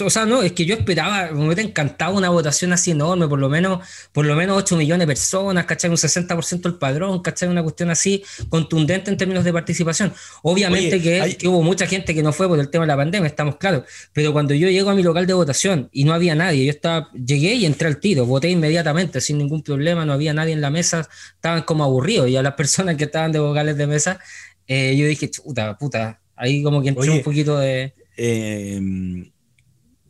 o sea, no, es que yo esperaba, me hubiera encantado una votación así enorme, por lo menos, por lo menos 8 millones de personas, ¿cachai? Un 60% el padrón, ¿cachai? Una cuestión así contundente en términos de participación. Obviamente que, hubo mucha gente que no fue por el tema de la pandemia, estamos claros, pero cuando yo llego a mi local de votación y no había nadie, yo estaba, llegué y entré al tiro, voté inmediatamente, sin ningún problema, no había nadie en la mesa, estaban como aburridos y a las personas que estaban de vocales de mesa, eh, yo dije, puta, puta, ahí como que entró un poquito de... Em,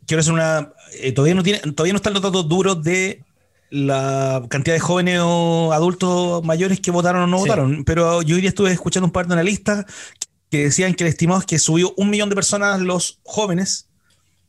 quiero hacer una. Eh, todavía, no tiene, todavía no están los datos duros de la cantidad de jóvenes o adultos mayores que votaron o no votaron, pero yo hoy día estuve escuchando un par de analistas que decían que el estimado es que subió un millón de personas los jóvenes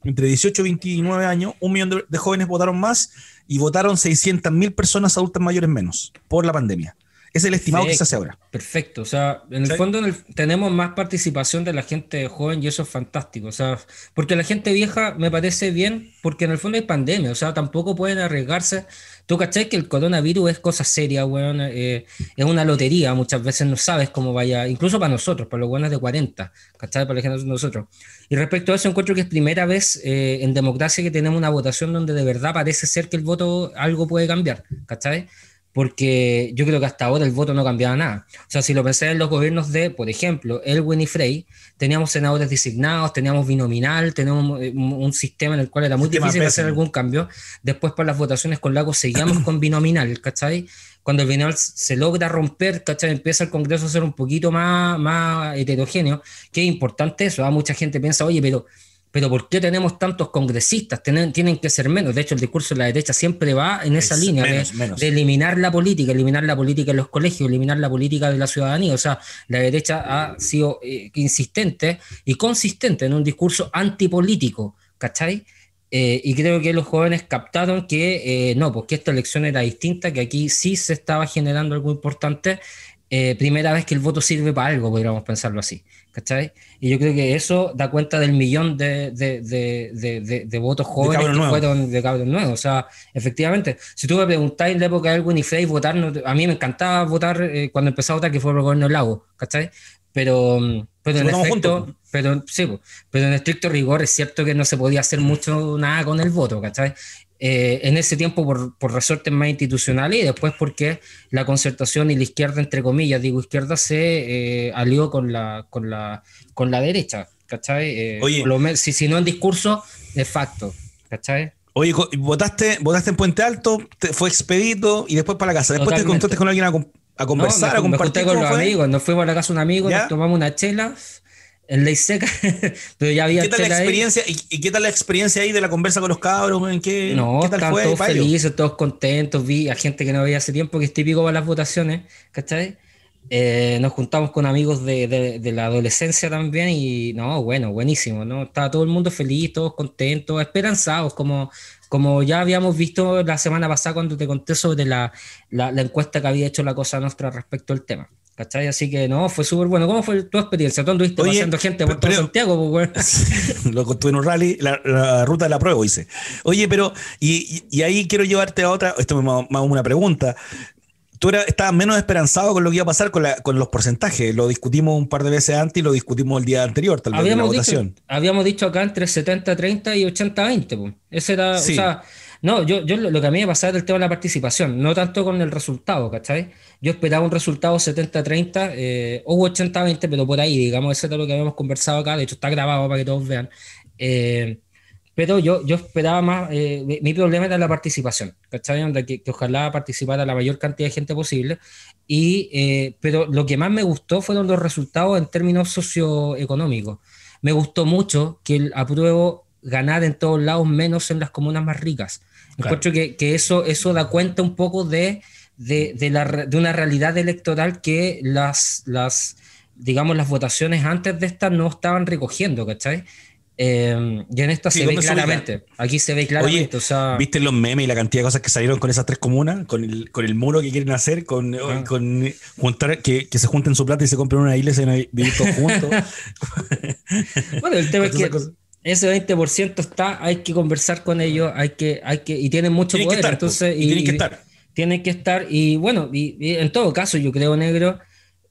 entre 18 y 29 años, un millón de, jóvenes votaron más y votaron 600 mil personas adultas mayores menos por la pandemia. Es el estimado que se hace ahora. Perfecto, o sea, en el fondo tenemos más participación de la gente joven y eso es fantástico, o sea, porque la gente vieja me parece bien, porque en el fondo hay pandemia, o sea, tampoco pueden arriesgarse. Tú cachai que el coronavirus es cosa seria, weón, eh, es una lotería, muchas veces no sabes cómo vaya, incluso para nosotros, para los buenos de 40, ¿cachai? Para la de nosotros. Y respecto a eso, encuentro que es primera vez eh, en democracia que tenemos una votación donde de verdad parece ser que el voto algo puede cambiar, ¿cachai? porque yo creo que hasta ahora el voto no cambiaba nada. O sea, si lo pensé en los gobiernos de, por ejemplo, Elwin y Frey, teníamos senadores designados, teníamos binominal, teníamos eh, un, sistema en el cual era muy difícil hacer algún cambio. Después, para las votaciones con Lago, seguíamos con binominal, ¿cachai? Cuando el binominal se logra romper, ¿cachai? Empieza el Congreso a ser un poquito más, más heterogéneo, que importante eso. a ¿ah? Mucha gente piensa, oye, pero pero ¿por qué tenemos tantos congresistas? Tienen, que ser menos. De hecho, el discurso de la derecha siempre va en esa línea de, eliminar la política, eliminar la política en los colegios, eliminar la política de la ciudadanía. O sea, la derecha ha sido eh, insistente y consistente en un discurso antipolítico, ¿cachai? Eh, y creo que los jóvenes captaron que eh, no, porque esta elección era distinta, que aquí sí se estaba generando algo importante. primera vez que el voto sirve para algo, podríamos pensarlo así. ¿Cachai? Y yo creo que eso da cuenta del millón de, de, de, de votos jóvenes que fueron de cabros nuevos. O sea, efectivamente, si tú me preguntáis en la época de Winifred votar, a mí me encantaba votar eh, cuando empezaba a votar, que fue por el gobierno lago, ¿cachai? Pero, mm, pero en efecto, pero, sí, pero en estricto rigor es cierto que no se podía hacer mm. mucho nada con el voto, ¿cachai? Eh, en ese tiempo por, por, resortes más institucionales y después porque la concertación y la izquierda, entre comillas, digo izquierda, se eh, alió con la, con, la, con la derecha, ¿cachai? Eh, Oye. si, si no en discurso, de facto, ¿cachai? Oye, votaste, votaste en Puente Alto, te, fue expedito y después para la casa. Después te encontraste con alguien a, conversar, a compartir. con los amigos, nos fuimos a la casa un amigo, tomamos una chela en ley seca, pero ya había ¿Qué tal la experiencia, ¿Y, qué tal la experiencia ahí de la conversa con los cabros? ¿En qué, no, ¿qué tal fue, todos felices, todos contentos. Vi a gente que no veía hace tiempo, que es típico para las votaciones, ¿cachai? Eh, nos juntamos con amigos de, de, la adolescencia también y no, bueno, buenísimo, ¿no? Estaba todo el mundo feliz, todos contentos, esperanzados, como, como ya habíamos visto la semana pasada cuando te conté sobre la, la, la encuesta que había hecho la Cosa Nuestra respecto al tema. ¿Cachai? Así que no, fue súper bueno. ¿Cómo fue tu experiencia? ¿Tú anduviste pasando gente por Santiago? Pues, lo contuve en un rally, la, ruta de la prueba hice. Oye, pero, y, ahí quiero llevarte a otra, esto me más, una pregunta. Tú estabas menos esperanzado con lo que iba a pasar con, los porcentajes. Lo discutimos un par de veces antes y lo discutimos el día anterior, tal vez, en la votación. Habíamos dicho acá entre 70-30 y 80-20. Pues. Ese era, o sea, no, yo, yo lo que a mí me pasaba era el tema de la participación, no tanto con el resultado, ¿cachai? Yo esperaba un resultado 70-30 eh, o 80-20, pero por ahí, digamos, eso es lo que habíamos conversado acá, de hecho está grabado para que todos vean. Eh, pero yo, yo esperaba más, eh, mi problema era la participación, ¿cachai? Que, ojalá participara la mayor cantidad de gente posible, y, pero lo que más me gustó fueron los resultados en términos socioeconómicos. Me gustó mucho que el apruebo ganar en todos lados menos en las comunas más ricas. Claro. que, eso, eso da cuenta un poco de, de, de, una realidad electoral que las, las, digamos, las votaciones antes de esta no estaban recogiendo, ¿cachai? Em, y en esta se ve claramente. Aquí se ve claramente. Oye, ¿Viste los memes y la cantidad de cosas que salieron con esas tres comunas? Con el, con el muro que quieren hacer, con, ah. eh, con juntar, que, que, se junten su plata y se compren una isla y se vivir juntos. bueno, el tema es que ese 20% está, hay que conversar con ellos, hay que, hay que, y tienen mucho poder, entonces, tienen que estar. que estar, y bueno, y, en todo caso, yo creo, negro,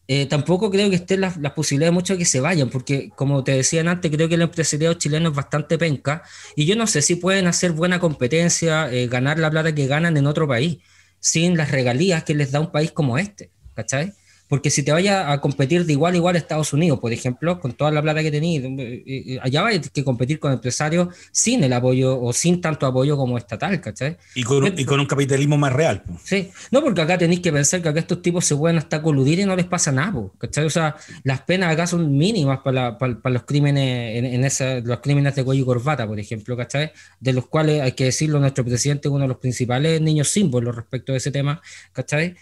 eh, tampoco creo que estén las, posibilidades mucho de que se vayan, porque como te decían antes, creo que el empresariado chileno es bastante penca, y yo no sé si pueden hacer buena competencia, eh, ganar la plata que ganan en otro país, sin las regalías que les da un país como este, ¿cachai? Porque si te vaya a competir de igual a igual a Estados Unidos, por ejemplo, con toda la plata que tenéis, eh, eh, allá va a que competir con empresarios sin el apoyo o sin tanto apoyo como estatal, ¿cachai? Y con, un, capitalismo más real. Sí, no, porque acá tenéis que pensar que acá estos tipos se pueden hasta coludir y no les pasa nada, ¿cachai? O sea, las penas acá son mínimas para, para, los crímenes en, los crímenes de cuello y corbata, por ejemplo, ¿cachai? De los cuales, hay que decirlo, nuestro presidente es uno de los principales niños símbolos respecto a ese tema, ¿cachai?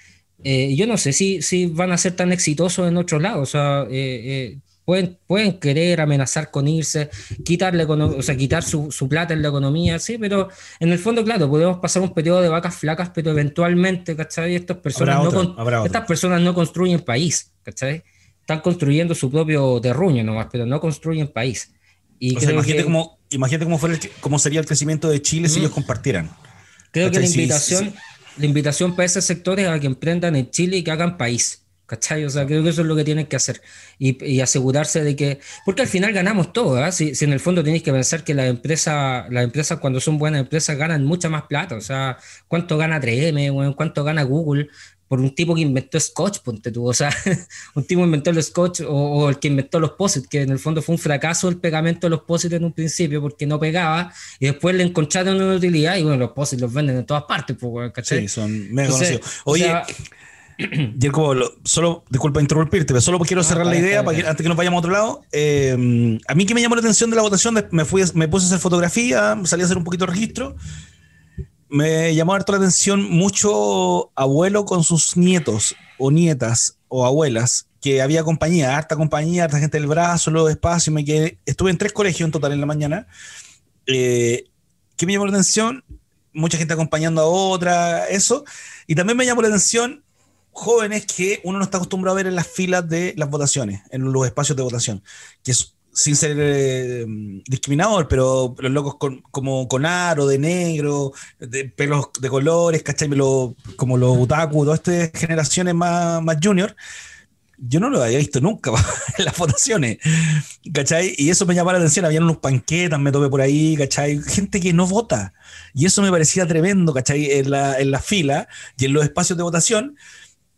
Eh, yo no sé si, si van a ser tan exitosos en otro lado. O sea, eh, eh, pueden, pueden querer amenazar con irse, quitarle, o sea, quitar su, su, plata en la economía, sí, pero en el fondo, claro, podemos pasar un periodo de vacas flacas, pero eventualmente, ¿cachai? Estas personas, no, estas personas no construyen país, ¿cachai? Están construyendo su propio terruño nomás, pero no construyen país. Y imagínate, cómo, imagínate cómo, cómo sería el crecimiento de Chile si ellos compartieran. Creo que la invitación la invitación para sector sectores a que emprendan en Chile y que hagan país. ¿Cachai? O sea, creo que eso es lo que tienen que hacer y, asegurarse de que, porque al final ganamos todo, ¿verdad? ¿ah? si, en el fondo tienes que pensar que las empresas, la empresa cuando son buenas empresas ganan mucha más plata, o sea, ¿cuánto gana 3M? ¿Cuánto gana Google? por un tipo que inventó Scotch, ponte tú, o sea, un tipo inventó el Scotch o, el que inventó los posits, que en el fondo fue un fracaso el pegamento de los posits en un principio porque no pegaba y después le encontraron una utilidad y bueno, los posits los venden en todas partes, pues, ¿cachai? Sí, son mega conocidos. Oye, Diego, solo, disculpa interrumpirte, pero solo pues quiero cerrar la idea para que, antes que nos vayamos a otro lado. Eh, a mí que me llamó la atención de la votación, me, fui, me puse a hacer fotografía, salí a hacer un poquito de registro me llamó harto la atención mucho abuelo con sus nietos o nietas o abuelas, que había compañía, harta compañía, harta gente del brazo, luego despacio, me estuve en tres colegios en total en la mañana, eh, que me llamó la atención, mucha gente acompañando a otra, eso, y también me llamó la atención jóvenes que uno no está acostumbrado a ver en las filas de las votaciones, en los espacios de votación, que es sin ser eh, discriminador, pero los locos con, como con aro, de negro, de pelos de colores, ¿cachai? como los otaku, todas estas generaciones más, más junior, yo no lo había visto nunca en las votaciones, ¿cachai? Y eso me llamaba la atención, habían unos panquetas, me topé por ahí, ¿cachai? Gente que no vota, y eso me parecía tremendo, ¿cachai? En la, en la fila y en los espacios de votación,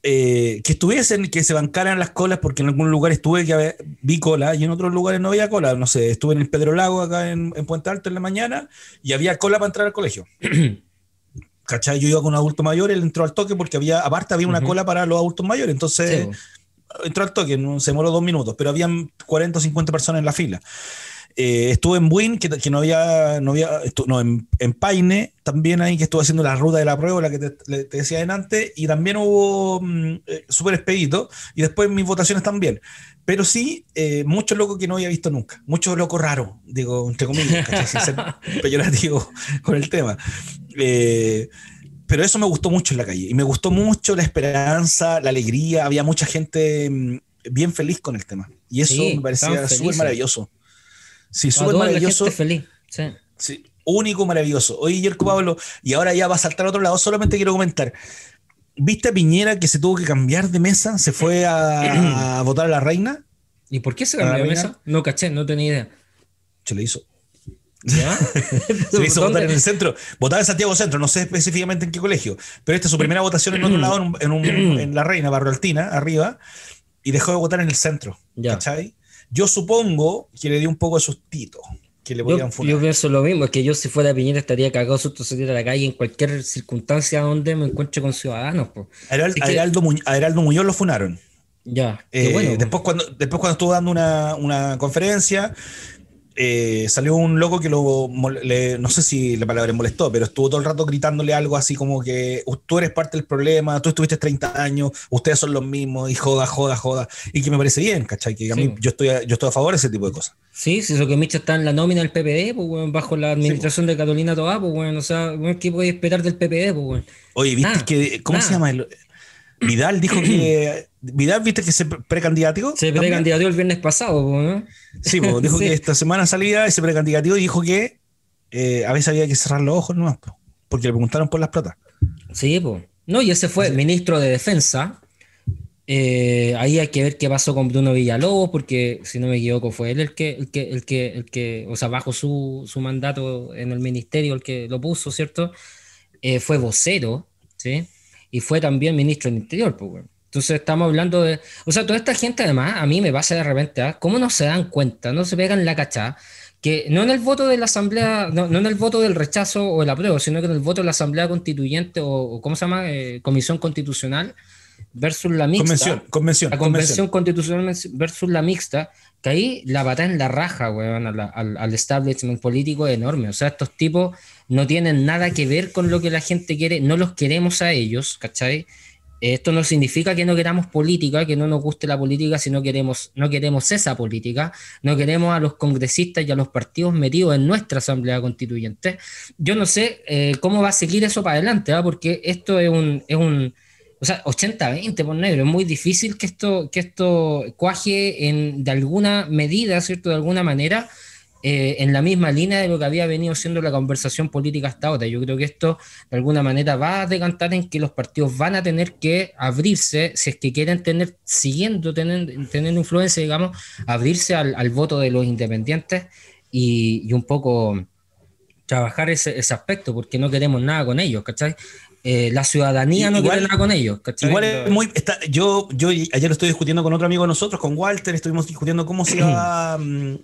eh, que estuviesen, que se bancaran las colas, porque en algún lugar estuve, que vi cola, y en otros lugares no había cola. No sé, estuve en el Pedro Lago, acá en, en Puente Alto en la mañana, y había cola para entrar al colegio. ¿Cachai? Yo iba con un adulto mayor, él entró al toque porque había, aparte había una cola para los adultos mayores, entonces entró al toque, se demoró dos minutos, pero habían 40 o 50 personas en la fila. Eh, estuve en Buin, que, que, no había, no había, no, en, en, Paine, también ahí que estuve haciendo la ruta de la prueba, la que te, decía delante, y también hubo mm, eh, súper expedito, y después mis votaciones también. Pero sí, eh, mucho loco que no había visto nunca, mucho loco raro, digo, entre comillas, sin ser peyorativo con el tema. Eh, pero eso me gustó mucho en la calle, y me gustó mucho la esperanza, la alegría, había mucha gente mm, bien feliz con el tema, y eso me parecía súper maravilloso. Sí, súper maravilloso. Feliz. Sí. único, maravilloso. Oye, Yerko Pablo, y ahora ya va a saltar a otro lado, solamente quiero comentar. ¿Viste a Piñera que se tuvo que cambiar de mesa? ¿Se fue a, votar a la reina? ¿Y por qué se cambió de mesa? No caché, no tenía idea. Se le hizo. ¿Ya? se le hizo votar en el centro. Votaba en Santiago Centro, no sé específicamente en qué colegio, pero esta es su primera votación en otro lado, en, la reina, Barro arriba, y dejó de votar en el centro. ¿Ya? ¿Cachai? Yo supongo que le dio un poco de sustito. Que le podían yo, yo, pienso lo mismo, es que yo si fuera Piñera estaría cagado susto salir a la calle en cualquier circunstancia donde me encuentre con ciudadanos. A Heraldo, Muñoz, lo funaron. Ya. Eh, después, cuando, después cuando estuvo dando una, una conferencia, eh, salió un loco que lo, le, no sé si la palabra molestó, pero estuvo todo el rato gritándole algo así como que tú eres parte del problema, tú estuviste 30 años, ustedes son los mismos y joda, joda, joda. Y que me parece bien, ¿cachai? Que a mí yo estoy, a, yo estoy a favor de ese tipo de cosas. Sí, si eso que Micha está en la nómina del PPD, pues, bajo la administración pues. de Catalina Toá, pues, bueno, o sea, ¿qué a esperar del PPD, pues, Oye, ¿viste que, ¿cómo se llama? El, Vidal dijo que. Vidal, viste que se precandidato Se precandidató el viernes pasado, ¿no? Sí, dijo que esta semana salía ese se y dijo que eh, a veces había que cerrar los ojos ¿no? porque le preguntaron por las platas. Sí, pues. No, y ese fue el ministro de Defensa. Eh, ahí hay que ver qué pasó con Bruno Villalobos, porque si no me equivoco, fue él el que, el que, el que, el que o sea, bajo su, mandato en el ministerio, el que lo puso, ¿cierto? Eh, fue vocero, ¿sí? y fue también ministro del Interior, pues, Entonces estamos hablando de, o sea, toda esta gente además, a mí me pasa de repente, ¿ah? ¿cómo no se dan cuenta? No se pegan la cachada que no en el voto de la asamblea, no, en el voto del rechazo o el apruebo, sino que en el voto de la asamblea constituyente o, ¿cómo se llama? Eh, comisión constitucional versus la mixta. Convención, convención. La convención, convención, constitucional versus la mixta, que ahí la patada en la raja, weón, al, al, al, establishment político es enorme. O sea, estos tipos no tienen nada que ver con lo que la gente quiere, no los queremos a ellos, ¿cachai? Esto no significa que no queramos política, que no nos guste la política, si no queremos, no queremos esa política, no queremos a los congresistas y a los partidos metidos en nuestra Asamblea Constituyente. Yo no sé eh, cómo va a seguir eso para adelante, ¿verdad? ¿ah? porque esto es un o sea, 80-20 por negro, es muy difícil que esto, que esto cuaje en, de alguna medida, ¿cierto? De alguna manera, eh, en la misma línea de lo que había venido siendo la conversación política hasta ahora. Yo creo que esto, de alguna manera, va a decantar en que los partidos van a tener que abrirse, si es que quieren tener, siguiendo teniendo, influencia, digamos, abrirse al, voto de los independientes y, un poco trabajar ese, ese, aspecto, porque no queremos nada con ellos, ¿cachai? Eh, la ciudadanía no quiere nada con ellos. Igual es muy. yo, yo ayer lo estoy discutiendo con otro amigo de nosotros, con Walter, estuvimos discutiendo cómo se va. Mm,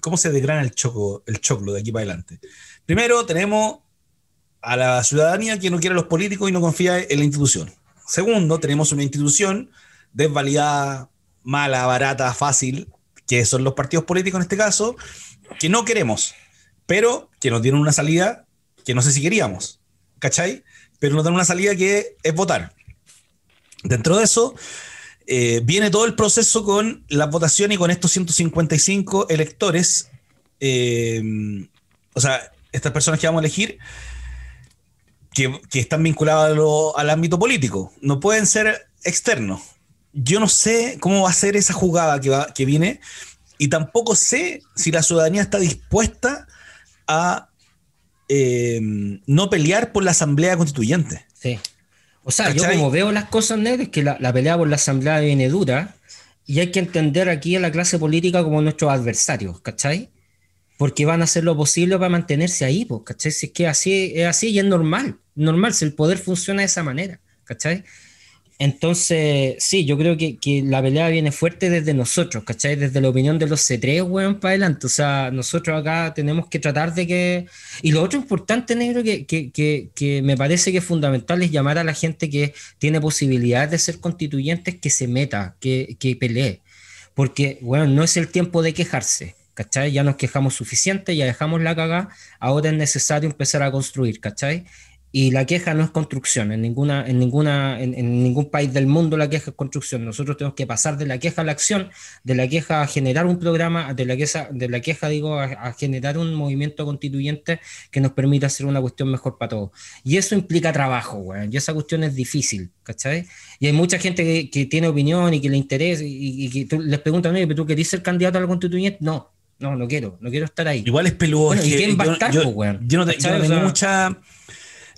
¿Cómo se degrana el choco, el choclo de aquí para adelante? Primero, tenemos a la ciudadanía que no quiere a los políticos y no confía en la institución. Segundo, tenemos una institución desvalidada, mala, barata, fácil, que son los partidos políticos en este caso, que no queremos, pero que nos dieron una salida que no sé si queríamos. ¿Cachai? pero no tenemos una salida que es votar. Dentro de eso, eh, viene todo el proceso con la votación y con estos 155 electores, eh, o sea, estas personas que vamos a elegir, que, están vinculadas al ámbito político, no pueden ser externos. Yo no sé cómo va a ser esa jugada que, va, que viene y tampoco sé si la ciudadanía está dispuesta a Em, no pelear por la asamblea constituyente. Sí. O sea, yo como veo las cosas, es que la, la, pelea por la asamblea viene dura y hay que entender aquí a la clase política como nuestros adversarios, ¿cachai? Porque van a hacer lo posible para mantenerse ahí, pues, ¿cachai? Si es que así es así y es normal, normal, si el poder funciona de esa manera, ¿cachai? Entonces, sí, yo creo que, la pelea viene fuerte desde nosotros, ¿cachai? Desde la opinión de los C3, weón, para adelante. O sea, nosotros acá tenemos que tratar de que... Y lo otro importante, negro, que, que, que me parece que es fundamental es llamar a la gente que tiene posibilidades de ser constituyentes que se meta, que, que pelee. Porque, bueno, no es el tiempo de quejarse. ¿Cachai? Ya nos quejamos suficiente, ya dejamos la cagada, ahora es necesario empezar a construir, ¿cachai? y la queja no es construcción. En, ninguna, en, ninguna, en, ningún país del mundo la queja es construcción. Nosotros tenemos que pasar de la queja a la acción, de la queja a generar un programa, de la queja, de la queja digo, a, generar un movimiento constituyente que nos permita hacer una cuestión mejor para todos. Y eso implica trabajo, güey. Y esa cuestión es difícil, ¿cachai? Y hay mucha gente que, tiene opinión y que le interesa y, y que les preguntan, oye, ¿tú querés ser candidato a la constituyente? No. No, no quiero, no quiero estar ahí. Igual es peludo. Bueno, ¿y quién güey? Pues, yo no tengo mucha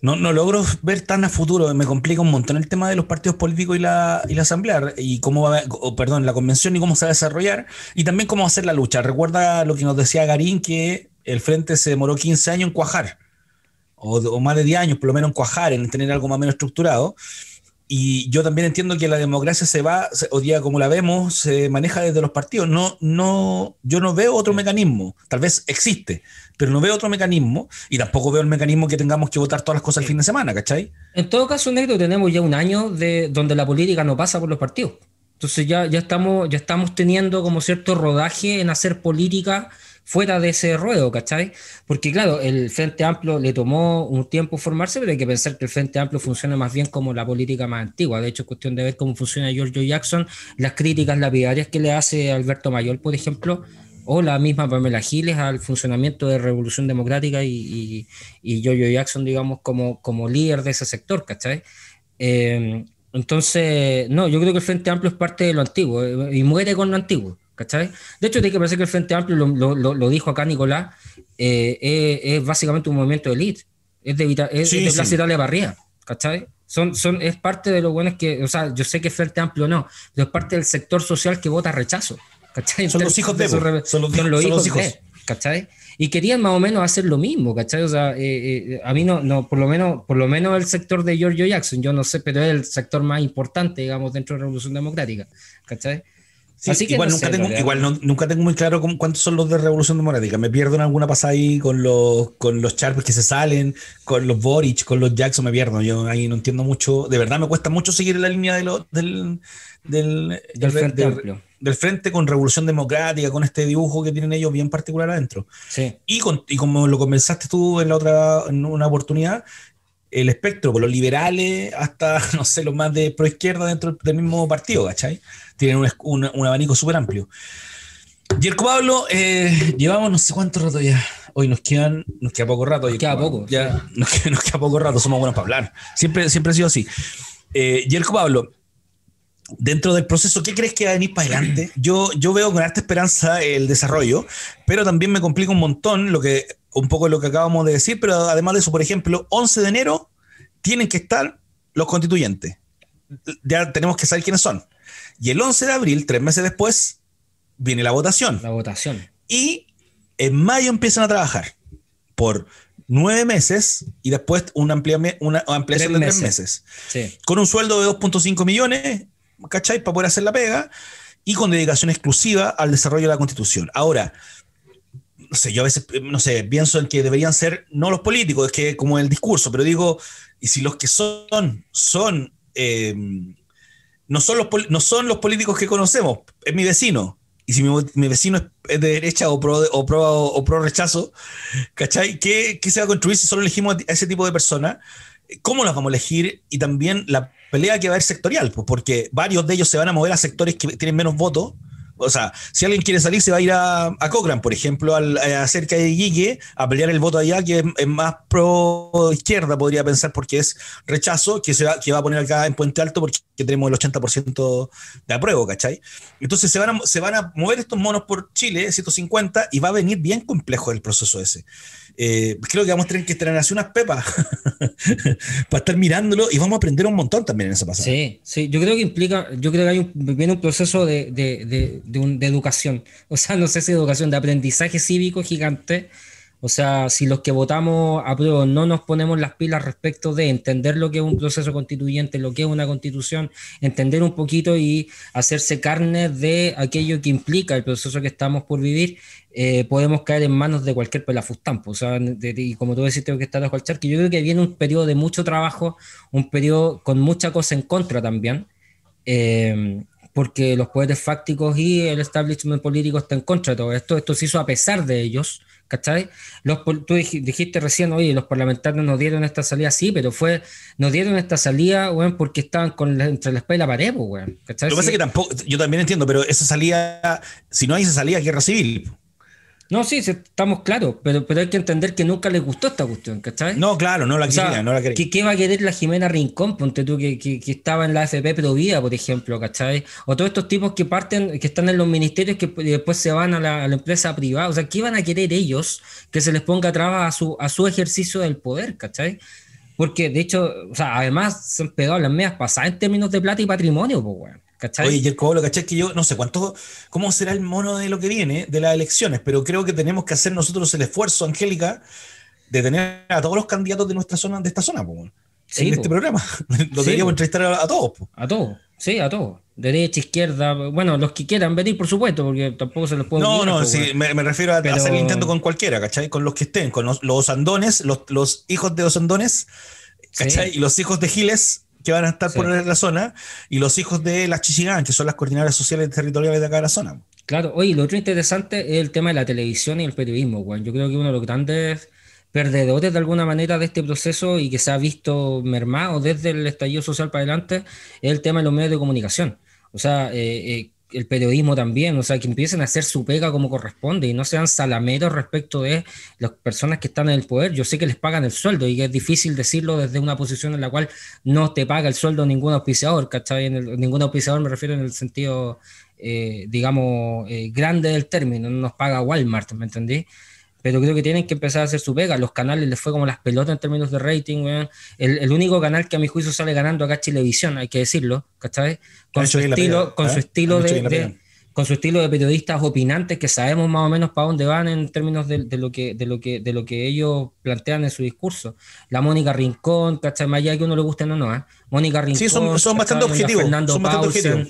no, no logro ver tan a futuro, me complica un montón el tema de los partidos políticos y la, asamblea, y cómo va, perdón, la convención y cómo se va a desarrollar, y también cómo va a ser la lucha. Recuerda lo que nos decía Garín, que el frente se demoró 15 años en cuajar, o, o más de 10 años por lo menos en cuajar, en tener algo más o menos estructurado. Y yo también entiendo que la democracia se va, o día como la vemos, se maneja desde los partidos. No, no, yo no veo otro mecanismo. Tal vez existe, pero no veo otro mecanismo y tampoco veo el mecanismo que tengamos que votar todas las cosas el fin de semana, ¿cachai? En todo caso, Negro, tenemos ya un año de, donde la política no pasa por los partidos. Entonces ya, ya, estamos, ya estamos teniendo como cierto rodaje en hacer política fuera de ese ruedo, ¿cachai? Porque claro, el Frente Amplio le tomó un tiempo formarse, pero hay que pensar que el Frente Amplio funciona más bien como la política más antigua. De hecho, es cuestión de ver cómo funciona Giorgio Jackson, las críticas lapidarias que le hace Alberto Mayor, por ejemplo, o la misma Pamela Giles al funcionamiento de Revolución Democrática y, y, Giorgio Jackson, digamos, como, como líder de ese sector, ¿cachai? Eh, entonces, no, yo creo que el Frente Amplio es parte de lo antiguo eh, y muere con lo antiguo. ¿Cachai? De hecho, tiene que parece que el Frente Amplio lo, dijo acá Nicolás, eh, eh, es, básicamente un movimiento de elite, es de, evitar, es, es de Barría, ¿cachai? Son, son, es parte de los buenos que, o sea, yo sé que Frente Amplio no, pero es parte del sector social que vota rechazo, ¿cachai? Son los hijos de, son, los, son los, hijos, De, ¿cachai? Y querían más o menos hacer lo mismo, ¿cachai? O sea, eh, a mí no, no, por lo menos, por lo menos el sector de Giorgio Jackson, yo no sé, pero es el sector más importante, digamos, dentro de la Revolución Democrática, ¿cachai? igual, nunca tengo, igual nunca tengo muy claro cuántos son los de Revolución Democrática. Me pierdo en alguna pasada ahí con los, con los que se salen, con los Boric, con los Jackson, me pierdo. Yo ahí no entiendo mucho. De verdad me cuesta mucho seguir la línea de del, del, frente del, frente con Revolución Democrática, con este dibujo que tienen ellos bien particular adentro. Y, como lo conversaste tú en la otra en una oportunidad, el espectro, con pues, los liberales hasta, no sé, los más de pro izquierda dentro del mismo partido, ¿cachai? Tienen un, abanico súper amplio. Yerko Pablo, eh, llevamos no sé cuánto rato ya. Hoy nos quedan, nos queda poco rato. Nos queda poco. Ya, nos queda, poco rato, somos buenos para hablar. Siempre, siempre ha sido así. Eh, Yerko Pablo, dentro del proceso, ¿qué crees que va a venir para adelante? Yo, yo veo con harta esperanza el desarrollo, pero también me complica un montón lo que, un poco lo que acabamos de decir, pero además de eso, por ejemplo, 11 de enero tienen que estar los constituyentes. Ya tenemos que saber quiénes son. Y el 11 de abril, tres meses después, viene la votación. La votación. Y en mayo empiezan a trabajar por nueve meses y después una, una ampliación de tres meses. Con un sueldo de 2.5 millones ¿cachai? Para poder hacer la pega y con dedicación exclusiva al desarrollo de la constitución. Ahora, no sé, yo a veces, no sé, pienso en que deberían ser no los políticos, es que como el discurso, pero digo, y si los que son, son, eh, no, son los, no son los políticos que conocemos, es mi vecino, y si mi, vecino es de derecha o pro, o pro, rechazo, ¿cachai? ¿Qué, se va a construir si solo elegimos a ese tipo de personas? ¿Cómo las vamos a elegir? Y también la pelea que va a ser sectorial, pues, porque varios de ellos se van a mover a sectores que tienen menos votos. O sea, si alguien quiere salir, se va a ir a, a Cochrane, por ejemplo, al, eh, a de Iquique, a pelear el voto allá, que es, más pro izquierda, podría pensar, porque es rechazo, que se va, a poner acá en Puente Alto, porque tenemos el 80% de apruebo, ¿cachai? Entonces se van, se van a mover estos monos por Chile, 150, y va a venir bien complejo el proceso ese. Eh, creo que vamos a tener que estrenar así unas pepas para estar mirándolo y vamos a aprender un montón también en esa pasada. Sí, sí, yo creo que implica, yo creo que hay un, viene un proceso de, de, de, educación, o sea, no sé si educación, de aprendizaje cívico gigante o sea, si los que votamos a prueba no nos ponemos las pilas respecto de entender lo que es un proceso constituyente, lo que es una constitución, entender un poquito y hacerse carne de aquello que implica el proceso que estamos por vivir, eh, podemos caer en manos de cualquier pelafustampo. Pues, o sea, y como tú decís, tengo que estar a cualquier, que yo creo que viene un periodo de mucho trabajo, un periodo con mucha cosa en contra también. Eh, porque los poderes fácticos y el establishment político están en contra de todo esto. Esto se hizo a pesar de ellos, ¿cachai? Los, tú dijiste recién, oye, los parlamentarios nos dieron esta salida, sí, pero fue, nos dieron esta salida, weón, porque estaban con entre la espalda y la pared, pues, weón, Lo que pasa es que tampoco, yo también entiendo, pero esa salida, si no hay esa salida, guerra civil. No, sí, estamos claros, pero, pero hay que entender que nunca les gustó esta cuestión, ¿cachai? No, claro, no la quería, no la quería. ¿qué, ¿qué, va a querer la Jimena Rincón, ponte tú, que, que, estaba en la FP Provida, por ejemplo, ¿cachai? O todos estos tipos que parten, que están en los ministerios que después se van a la, a la empresa privada, o sea, ¿qué van a querer ellos que se les ponga trabas a su, a su ejercicio del poder, ¿cachai? Porque, de hecho, además se han pegado las medias pasadas en términos de plata y patrimonio, pues, bueno. Oye, y el ¿cachai? Que yo no sé cuánto, cómo será el mono de lo que viene, de las elecciones, pero creo que tenemos que hacer nosotros el esfuerzo, Angélica, de tener a todos los candidatos de nuestra zona, de esta zona, en este programa. Lo deberíamos entrevistar a, todos. A todos, sí, a todos. Derecha, izquierda, bueno, los que quieran venir, por supuesto, porque tampoco se los puedo. No, no, sí, me, refiero a hacer el intento con cualquiera, ¿cachai? Con los que estén, con los, los andones, los, hijos de los andones, ¿cachai? Y los hijos de Giles, que van a estar por por la zona, y los hijos de las chichirán, que son las coordinadoras sociales territoriales de acá de la zona. Claro, oye, lo otro interesante es el tema de la televisión y el periodismo, Juan. Yo creo que uno de los grandes perdedores de alguna manera de este proceso y que se ha visto mermado desde el estallido social para adelante es el tema de los medios de comunicación. O sea, eh, eh el periodismo también, o sea, que empiecen a hacer su pega como corresponde y no sean salameros respecto de las personas que están en el poder. Yo sé que les pagan el sueldo y es difícil decirlo desde una posición en la cual no te paga el sueldo ningún auspiciador, ¿cachai? ningún auspiciador me refiero en el sentido, eh, digamos, eh, grande del término, no nos paga Walmart, ¿me entendí? pero creo que tienen que empezar a hacer su vega Los canales les fue como las pelotas en términos de rating, El, el, único canal que a mi juicio sale ganando acá es Televisión, hay que decirlo, ah, Con, su ¿eh? estilo, con ah, su estilo, de, con su estilo de periodistas opinantes que sabemos más o menos para dónde van en términos de, lo, que, de, lo, que, de lo que ellos plantean en su discurso. La Mónica Rincón, ¿cachai? Más allá que uno le guste, no, no, ¿eh? Mónica Rincón. son, bastante objetivos. objetivos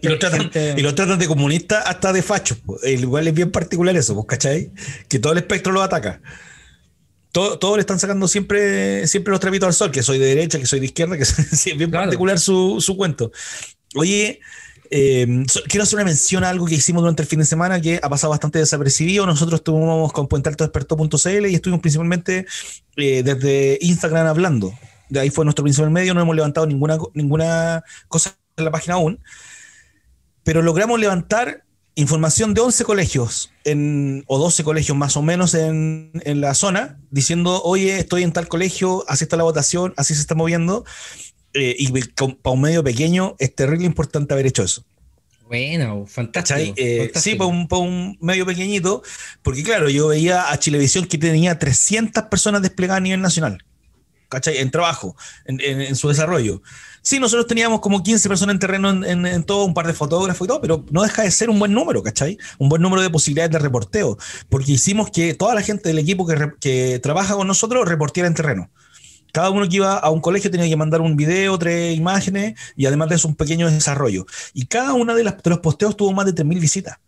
y, lo tratan, de comunista hasta de facho. El igual es bien particular eso, ¿vos cachai? Que todo el espectro lo ataca. Todo, le están sacando siempre, siempre los trapitos al sol, que soy de derecha, que soy de izquierda, que es bien particular su, cuento. Oye, em, quiero hacer una mención a algo que hicimos durante el fin de semana que ha pasado bastante desapercibido. Nosotros estuvimos con puentealtodesperto.cl y estuvimos principalmente eh, desde Instagram hablando. De ahí fue nuestro principal medio, no hemos levantado ninguna, ninguna cosa en la página aún pero logramos levantar información de 11 colegios o 12 colegios más o menos en, la zona, diciendo, oye, estoy en tal colegio, así está la votación, así se está moviendo. Eh, y para un medio pequeño es terrible importante haber hecho eso. Bueno, fantástico. Eh, sí, para un, para un, medio pequeñito, porque claro, yo veía a Chilevisión que tenía 300 personas desplegadas a nivel nacional. ¿cachai? En trabajo, en, su desarrollo. Sí, nosotros teníamos como 15 personas en terreno en, todo, un par de fotógrafos y todo, pero no deja de ser un buen número, ¿cachai? Un buen número de posibilidades de reporteo, porque hicimos que toda la gente del equipo que, trabaja con nosotros reportiera en terreno. Cada uno que iba a un colegio tenía que mandar un video, tres imágenes y además de eso un pequeño desarrollo. Y cada una de, de los posteos tuvo más de 3.000 visitas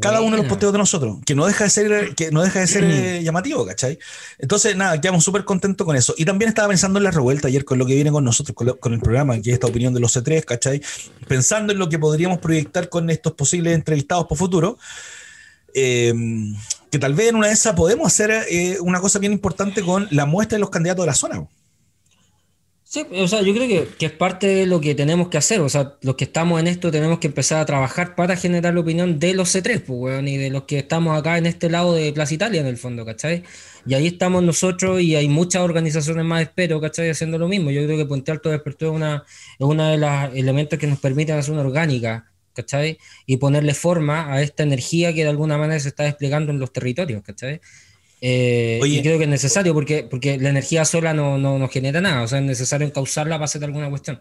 cada uno de los posteos de nosotros, que no deja de ser, que no deja de ser mm. eh, llamativo, ¿cachai? Entonces, nada, quedamos súper contentos con eso. Y también estaba pensando en la revuelta ayer con lo que viene con nosotros, con, el programa, que es esta opinión de los C3, ¿cachai? Pensando en lo que podríamos proyectar con estos posibles entrevistados por futuro. Em, que tal vez en una de esas podemos hacer eh, una cosa bien importante con la muestra de los candidatos de la zona. Sí, o sea, yo creo que, es parte de lo que tenemos que hacer. O sea, los que estamos en esto tenemos que empezar a trabajar para generar la opinión de los C3, pues, y de los que estamos acá en este lado de Plaza Italia, en el fondo, ¿cachai? Y ahí estamos nosotros y hay muchas organizaciones más, espero, ¿cachai? Haciendo lo mismo. Yo creo que Puente Alto Despertó es una, es una de los elementos que nos permiten hacer una orgánica, ¿cachai? Y ponerle forma a esta energía que de alguna manera se está desplegando en los territorios, ¿cachai? Eh, y creo que es necesario porque, porque la energía sola no, no, genera nada, o sea, es necesario a base de alguna cuestión.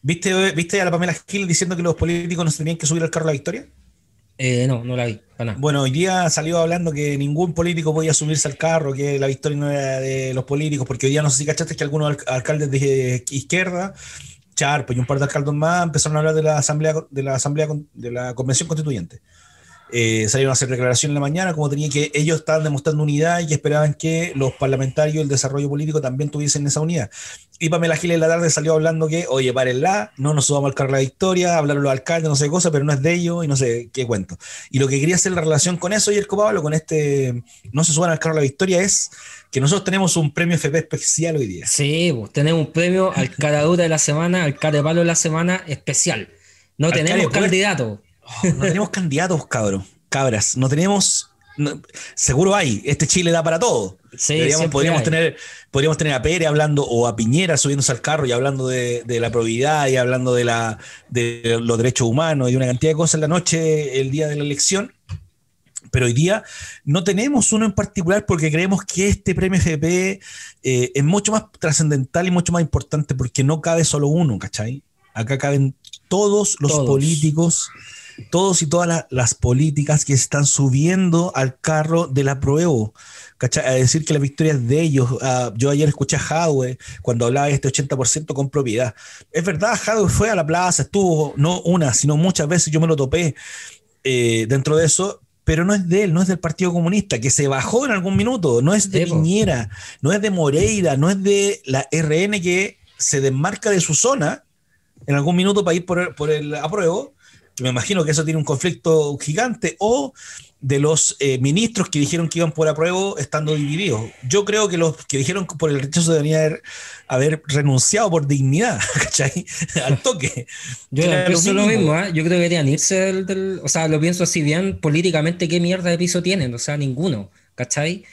¿Viste, ¿Viste a la Pamela Gil diciendo que los políticos no tenían que subir al carro de la victoria? Eh, no, no la vi, Bueno, hoy día salió hablando que ningún político podía subirse al carro, que la victoria no era de los políticos, porque hoy día no sé si cachaste que algunos alcaldes de izquierda, Charpo y un par de alcaldes más, empezaron a hablar de la asamblea, de la asamblea, de la convención constituyente. Eh, salieron a hacer declaración en la mañana, como tenían que ellos estaban demostrando unidad y esperaban que los parlamentarios y el desarrollo político también tuviesen esa unidad. Y Pamela Gil en la tarde salió hablando que, oye, párenla, no nos subamos al carro de la victoria, hablaron los alcaldes, no sé qué cosa, pero no es de ellos y no sé qué cuento. Y lo que quería hacer la relación con eso y el Pablo, con este no se suban al carro de la victoria, es que nosotros tenemos un premio FP especial hoy día. Sí, pues, tenemos un premio al caradura de la semana, al carepalo de la semana especial. No tenemos candidato. Oh, no tenemos candidatos, cabros, cabras. No tenemos. seguro hay. Este Chile da para todo. podríamos, tener, podríamos tener a Pérez hablando o a Piñera subiéndose al carro y hablando de, la probidad y hablando de, la, de los derechos humanos y una cantidad de cosas en la noche, el día de la elección pero hoy día no tenemos uno en particular porque creemos que este premio FP eh, es mucho más trascendental y mucho más importante porque no cabe solo uno, ¿cachai? Acá caben todos los políticos todos y todas las políticas que están subiendo al carro del apruebo, A decir que la victoria es de ellos. Ah, yo ayer escuché a Hadwe cuando hablaba de este 80% con propiedad. Es verdad, Hadwe fue a la plaza, estuvo no una, sino muchas veces, yo me lo topé eh, dentro de eso, pero no es de él, no es del Partido Comunista, que se bajó en algún minuto, no es de Piñera, no es de Moreira, no es de la RN que se desmarca de su zona en algún minuto para ir por, por el apruebo, me imagino que eso tiene un conflicto gigante. O de los eh, ministros que dijeron que iban por apruebo estando divididos. Yo creo que los que dijeron por el rechazo deberían haber, haber renunciado por dignidad, ¿cachai? Al toque. ¿eh? Yo creo que deberían irse O sea, lo pienso así bien políticamente, ¿qué mierda de piso tienen? O sea, ninguno, ¿cachai?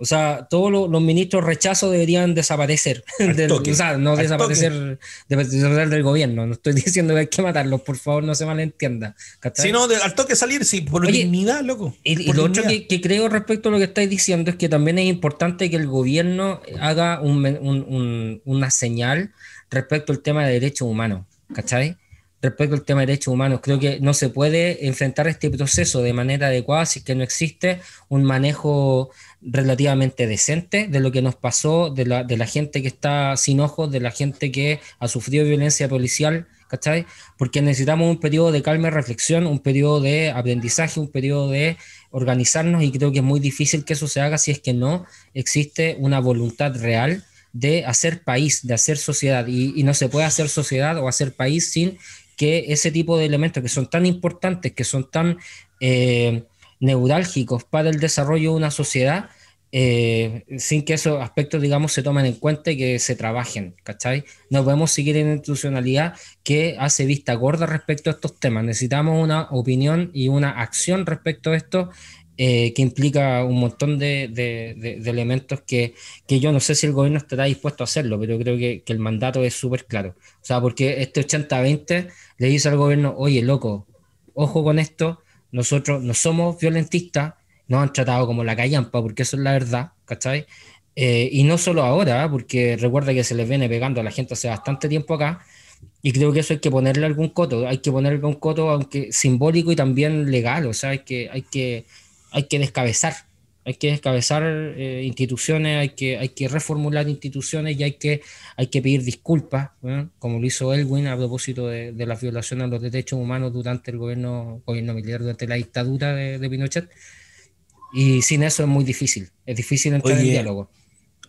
O sea, todos los, ministros rechazo deberían desaparecer. o sea, no desaparecer, del gobierno. No estoy diciendo que hay que matarlos, por favor, no se malentienda. Si no, al toque salir, sí, por dignidad, loco. Y, lo otro que, creo respecto a lo que estáis diciendo es que también es importante que el gobierno haga una señal respecto al tema de derechos humanos. ¿Cachai? respecto al tema de derechos humanos. Creo que no se puede enfrentar este proceso de manera adecuada si es que no existe un manejo relativamente decente de lo que nos pasó, de la, de la gente que está sin ojos, de la gente que ha sufrido violencia policial, ¿cachai? Porque necesitamos un periodo de calma y reflexión, un periodo de aprendizaje, un periodo de organizarnos y creo que es muy difícil que eso se haga si es que no existe una voluntad real de hacer país, de hacer sociedad. y, no se puede hacer sociedad o hacer país sin que ese tipo de elementos que son tan importantes, que son tan eh, neurálgicos para el desarrollo de una sociedad, eh, sin que esos aspectos, digamos, se tomen en cuenta y que se trabajen, ¿cachai? No podemos seguir en una institucionalidad que hace vista gorda respecto a estos temas. Necesitamos una opinión y una acción respecto a esto eh, que implica un montón de, elementos que, que, yo no sé si el gobierno estará dispuesto a hacerlo, pero creo que, que el mandato es súper claro. O sea, porque este 80-20 le dice al gobierno, oye, loco, ojo con esto, nosotros no somos violentistas, nos han tratado como la callampa, porque eso es la verdad, ¿cachai? Eh, y no solo ahora, ¿eh? porque recuerda que se les viene pegando a la gente hace bastante tiempo acá, y creo que eso hay que ponerle algún coto, hay que ponerle algún coto aunque simbólico y también legal, o sea, que, hay que, hay que descabezar hay que descabezar eh, instituciones, hay que, hay que reformular instituciones y hay que, hay que pedir disculpas, como lo hizo Elwin a propósito de, las violaciones a los derechos humanos durante el gobierno, gobierno militar, durante la dictadura de, Pinochet. Y sin eso es muy difícil, es difícil entrar en diálogo.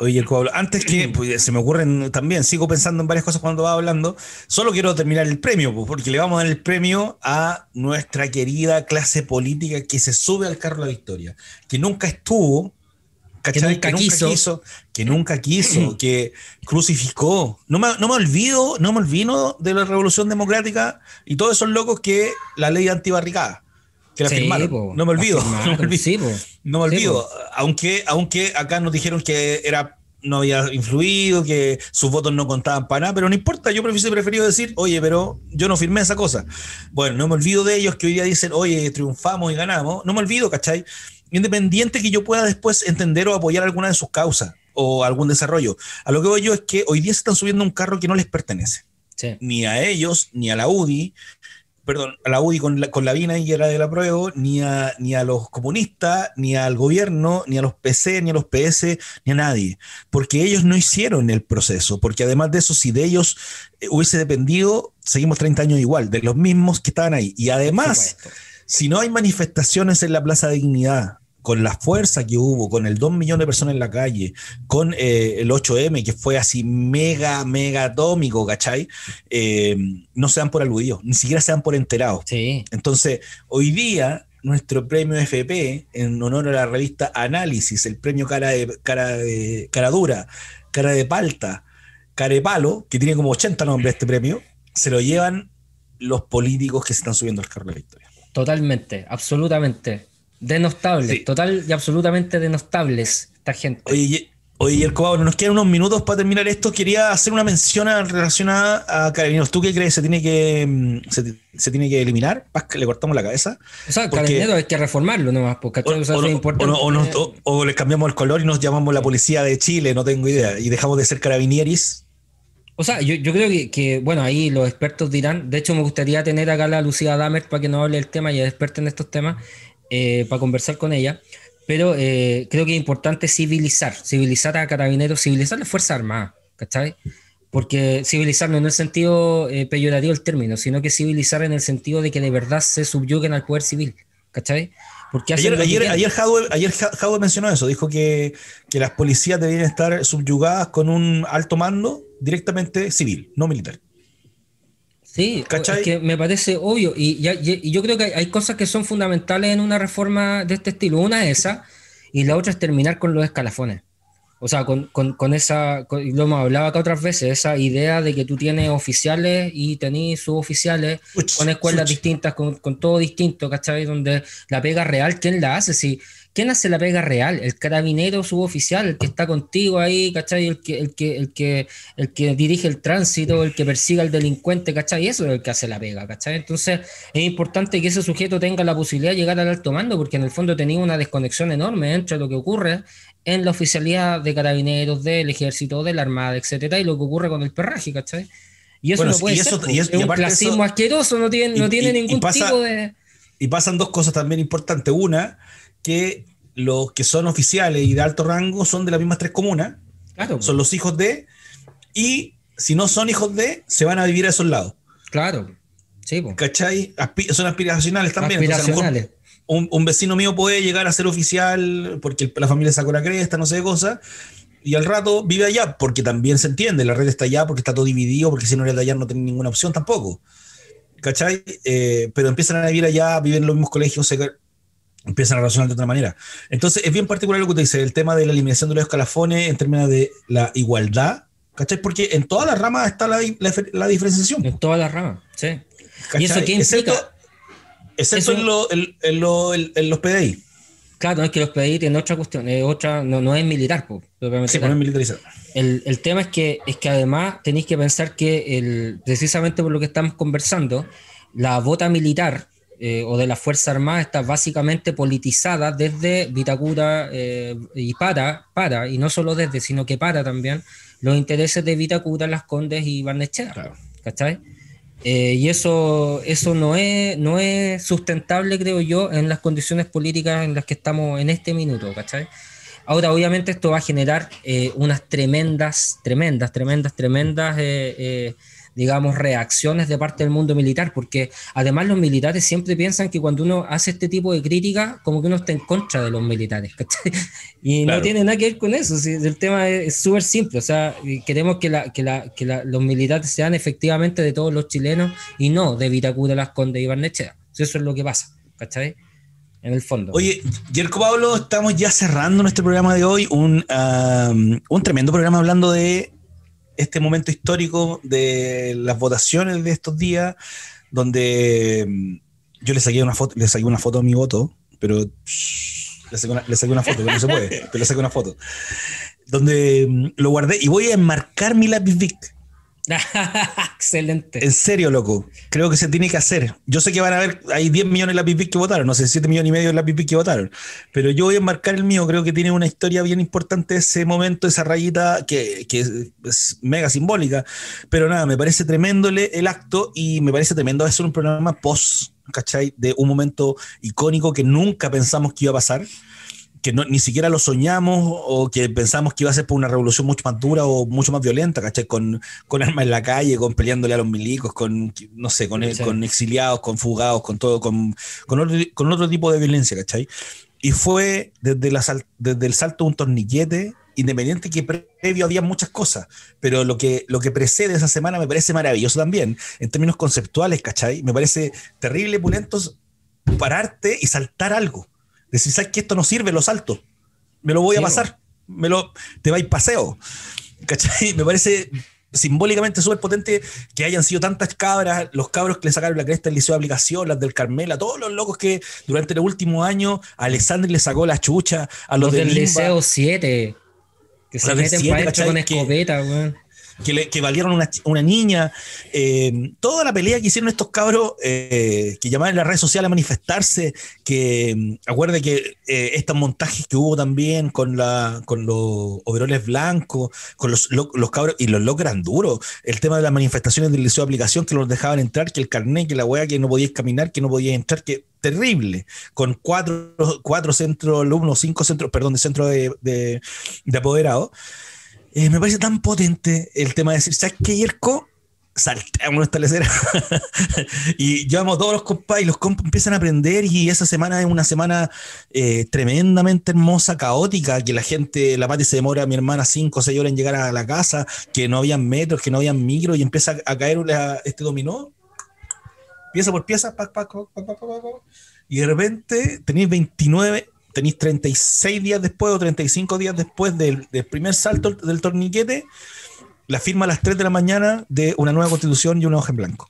Oye, Pablo, antes que pues, se me ocurren también, sigo pensando en varias cosas cuando va hablando, solo quiero terminar el premio, pues, porque le vamos a dar el premio a nuestra querida clase política que se sube al carro de la victoria, que nunca estuvo, que nunca, que nunca quiso. que nunca quiso, que crucificó. No me, no me, olvido, no me olvido de la Revolución Democrática y todos esos locos que la ley antibarricada no me olvido. no me olvido. no aunque, aunque acá nos dijeron que era no había influido, que sus votos no contaban para nada, pero no importa, yo prefiero preferido decir, oye, pero yo no firmé esa cosa. Bueno, no me olvido de ellos que hoy día dicen, oye, triunfamos y ganamos, no me olvido, ¿cachai? Independiente que yo pueda después entender o apoyar alguna de sus causas o algún desarrollo. A lo que voy yo es que hoy día se están subiendo un carro que no les pertenece. Ni a ellos, ni a la UDI, perdón, a la UDI con la, con Vina y era la prueba, ni a, ni a los comunistas, ni al gobierno, ni a los PC, ni a los PS, ni a nadie, porque ellos no hicieron el proceso, porque además de eso, si de ellos eh, hubiese dependido, seguimos 30 años igual, de los mismos que estaban ahí. Y además, si no hay manifestaciones en la Plaza de Dignidad, con la fuerza que hubo, con el 2 millones de personas en la calle, con eh, el 8M, que fue así mega, mega atómico, ¿cachai? Eh, no se dan por aludidos, ni siquiera se dan por enterados. Entonces, hoy día, nuestro premio FP, en honor a la revista Análisis, el premio Cara, de, cara, de, cara Dura, Cara de Palta, Cara de Palo, que tiene como 80 nombres este premio, se lo llevan los políticos que se están subiendo al carro de la victoria. Totalmente, absolutamente. Denostables, total y absolutamente denostables esta gente. Oye, oye Yerko, nos quedan unos minutos para terminar esto. Quería hacer una mención relacionada a Carabineros. ¿Tú qué crees? ¿Se tiene que, mm, se, tiene que eliminar? ¿Le cortamos la cabeza? O sea, Carabineros hay que reformarlo nomás, pues, porque o, no, o, o, les cambiamos el color y nos llamamos la policía de Chile, no tengo idea, y dejamos de ser carabinieris. O sea, yo, creo que, bueno, ahí los expertos dirán, de hecho me gustaría tener acá a la Lucía Damer para que nos hable el tema, y es experta en estos temas, eh, para conversar con ella, pero eh, creo que es importante civilizar, civilizar a carabineros, civilizar la Fuerza Armada, ¿cachai? Porque civilizar no en el sentido eh, peyorativo el término, sino que civilizar en el sentido de que de verdad se subyuguen al poder civil, ¿cachai? Porque ayer, ayer, ayer, mencionó eso, dijo que, que las policías debían estar subyugadas con un alto mando directamente civil, no militar. Sí, es que me parece obvio y, yo creo que hay, cosas que son fundamentales en una reforma de este estilo. Una es esa y la otra es terminar con los escalafones. O sea, con, esa, lo hemos hablado acá otras veces, esa idea de que tú tienes oficiales y tenés suboficiales con escuelas distintas, con, todo distinto, ¿cachai? Donde la pega real, ¿quién la hace? Si ¿Quién hace la pega real? ¿El carabinero suboficial, el que está contigo ahí, ¿cachai? El que, el que, el que, el que dirige el tránsito, el que persiga al delincuente, ¿cachai? Eso es el que hace la pega, ¿cachai? Entonces es importante que ese sujeto tenga la posibilidad de llegar al alto mando, porque en el fondo tenía una desconexión enorme entre lo que ocurre en la oficialidad de carabineros, del ejército, de la armada, etcétera, y lo que ocurre con el perraje, ¿cachai? Y eso no puede ser. Pues, y es un clasismo asqueroso, no tiene, no tiene ningún tipo de. Y pasan dos cosas también importantes. Una, que los que son oficiales y de alto rango son de las mismas tres comunas. Son los hijos de. Y si no son hijos de, se van a vivir a esos lados. Claro. Sí, ¿Cachai? son aspiracionales también. un, vecino mío puede llegar a ser oficial porque la familia sacó la cresta, no sé de cosa, y al rato vive allá, porque también se entiende, la red está allá porque está todo dividido, porque si no era de allá no tiene ninguna opción tampoco. ¿Cachai? Eh, pero empiezan a vivir allá, viven en los mismos colegios, se, empiezan a razonar de otra manera. Entonces, es bien particular lo que te dice, el tema de la eliminación de los escalafones en términos de la igualdad, ¿cachai? Porque en todas las ramas está la, diferenciación. En todas las ramas, sí. ¿Y eso qué implica? Excepto, eso... en, los PDI. Claro, no es que los PDI tienen otra cuestión, es otra, no, es militar. sí, pues, no es militarizado. El, el, tema es que, es que además tenéis que pensar que el, precisamente por lo que estamos conversando, la bota militar eh, o de la Fuerza Armada, está básicamente politizada desde Vitacura eh, y para, para, y no solo desde, sino que para también los intereses de Vitacura, Las Condes y Barnechea, claro. Eh, y eso, eso no, es, no es sustentable, creo yo, en las condiciones políticas en las que estamos en este minuto, Ahora, obviamente, esto va a generar unas tremendas, tremendas, tremendas, tremendas digamos, reacciones de parte del mundo militar, porque además los militares siempre piensan que cuando uno hace este tipo de crítica, como que uno está en contra de los militares, ¿cachai? Y no tiene nada que ver con eso, el tema es súper simple, o sea, queremos que, los militares sean efectivamente de todos los chilenos y no de Vitacura, Las Condes y Barnechea, eso es lo que pasa, ¿cachai? en el fondo. Oye, Yerko Pablo, estamos ya cerrando nuestro programa de hoy. un um, tremendo programa hablando de este momento histórico de las votaciones de estos días, donde mm, yo le saqué una foto, le saqué una foto a mi voto, pero le, saqué una, foto, pero no se puede, pero le saqué una foto, donde mm, lo guardé y voy a enmarcar mi lápiz Vic Excelente. En serio, loco. Creo que se tiene que hacer. Yo sé que van a haber, hay 10 millones de lápiz que votaron, no sé, 7 millones y medio de lápiz que votaron. Pero yo voy a marcar el mío. Creo que tiene una historia bien importante ese momento, esa rayita que, es, mega simbólica. Pero nada, me parece tremendo el acto y me parece tremendo hacer un programa post, ¿cachai? De un momento icónico que nunca pensamos que iba a pasar que ni siquiera lo soñamos o que pensamos que iba a ser por una revolución mucho más dura o mucho más violenta, ¿cachai? Con, con armas en la calle, con peleándole a los milicos, con, no sé, con, con exiliados, con fugados, con todo, con, con, otro, tipo de violencia, ¿cachai? Y fue desde, el salto de un torniquete, independiente que previo había muchas cosas, pero lo que, lo que precede esa semana me parece maravilloso también, en términos conceptuales, ¿cachai? Me parece terrible, pulentos, pararte y saltar algo. Decir, ¿sabes que esto no sirve? Lo salto. Me lo voy a pasar. Me lo, te vais paseo. Me parece simbólicamente súper potente que hayan sido tantas cabras, los cabros que le sacaron la cresta el Liceo de Aplicación, las del Carmela, todos los locos que durante el último año Alexander le sacó la chucha a los, del, Liceo 7. Que se meten para para con escopeta, weón que, valieron una, niña. Eh, toda la pelea que hicieron estos cabros eh, que llamaban en las redes sociales a manifestarse, que mm, acuerde que eh, estos montajes que hubo también con, la, con los overoles blancos, con los, los cabros y los locos eran duros. El tema de las manifestaciones del liceo de aplicación que los dejaban entrar, que el carnet, que la weá, que no podías caminar, que no podías entrar, que terrible, con cuatro, cuatro centros alumnos, cinco centros, perdón, de centro de, de, de eh, me parece tan potente el tema de decir, ¿sabes qué, Yerko? Saltamos nuestra lecera. y llevamos todos los compas y los compas empiezan a aprender y esa semana es una semana eh, tremendamente hermosa, caótica, que la gente, la Pati se demora, mi hermana, cinco o seis horas en llegar a la casa, que no habían metros, que no habían micro y empieza a caer este dominó, pieza por pieza, y de repente tenéis 29 Venís 36 días después o 35 días después del, primer salto del torniquete, la firma a las 3 de la mañana de una nueva constitución y una hoja en blanco.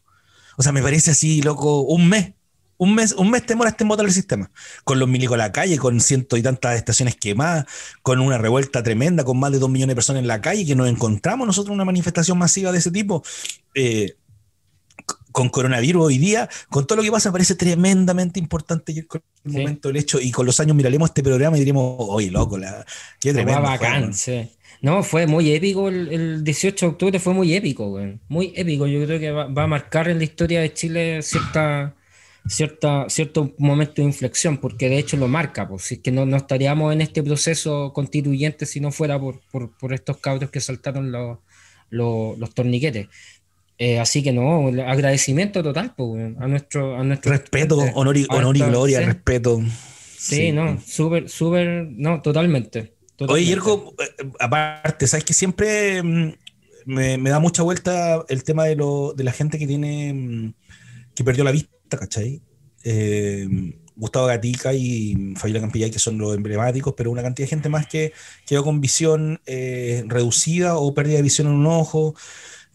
O sea, me parece así, loco, un mes. Un mes, un mes temor a en votar el sistema. Con los milicos en la calle, con ciento y tantas estaciones quemadas, con una revuelta tremenda, con más de 2 millones de personas en la calle, que nos encontramos nosotros una manifestación masiva de ese tipo. Eh, con coronavirus hoy día, con todo lo que pasa, parece tremendamente importante el momento del hecho. Y con los años miraremos este programa y diremos, oye, loco, la, qué No, fue muy épico el, 18 de octubre, fue muy épico, Muy épico. Yo creo que va, a marcar en la historia de Chile cierta, cierta, cierto momento de inflexión, porque de hecho lo marca, pues si es que no, estaríamos en este proceso constituyente si no fuera por, por, estos cabros que saltaron los, los, los torniquetes. Eh, así que no, agradecimiento total a nuestro... respeto, honor y, honor y gloria, respeto. Sí, no, súper, súper, no, totalmente, Oye, Yergo, eh, eh, aparte, ¿sabes que siempre mm, me, da mucha vuelta el tema de, la gente que tiene, mm, que perdió la vista, ¿cachai? Em, Gustavo Gatica y Fabiola Campillay, que son los emblemáticos, pero una cantidad de gente más que quedó con visión reducida o pérdida de visión en un ojo.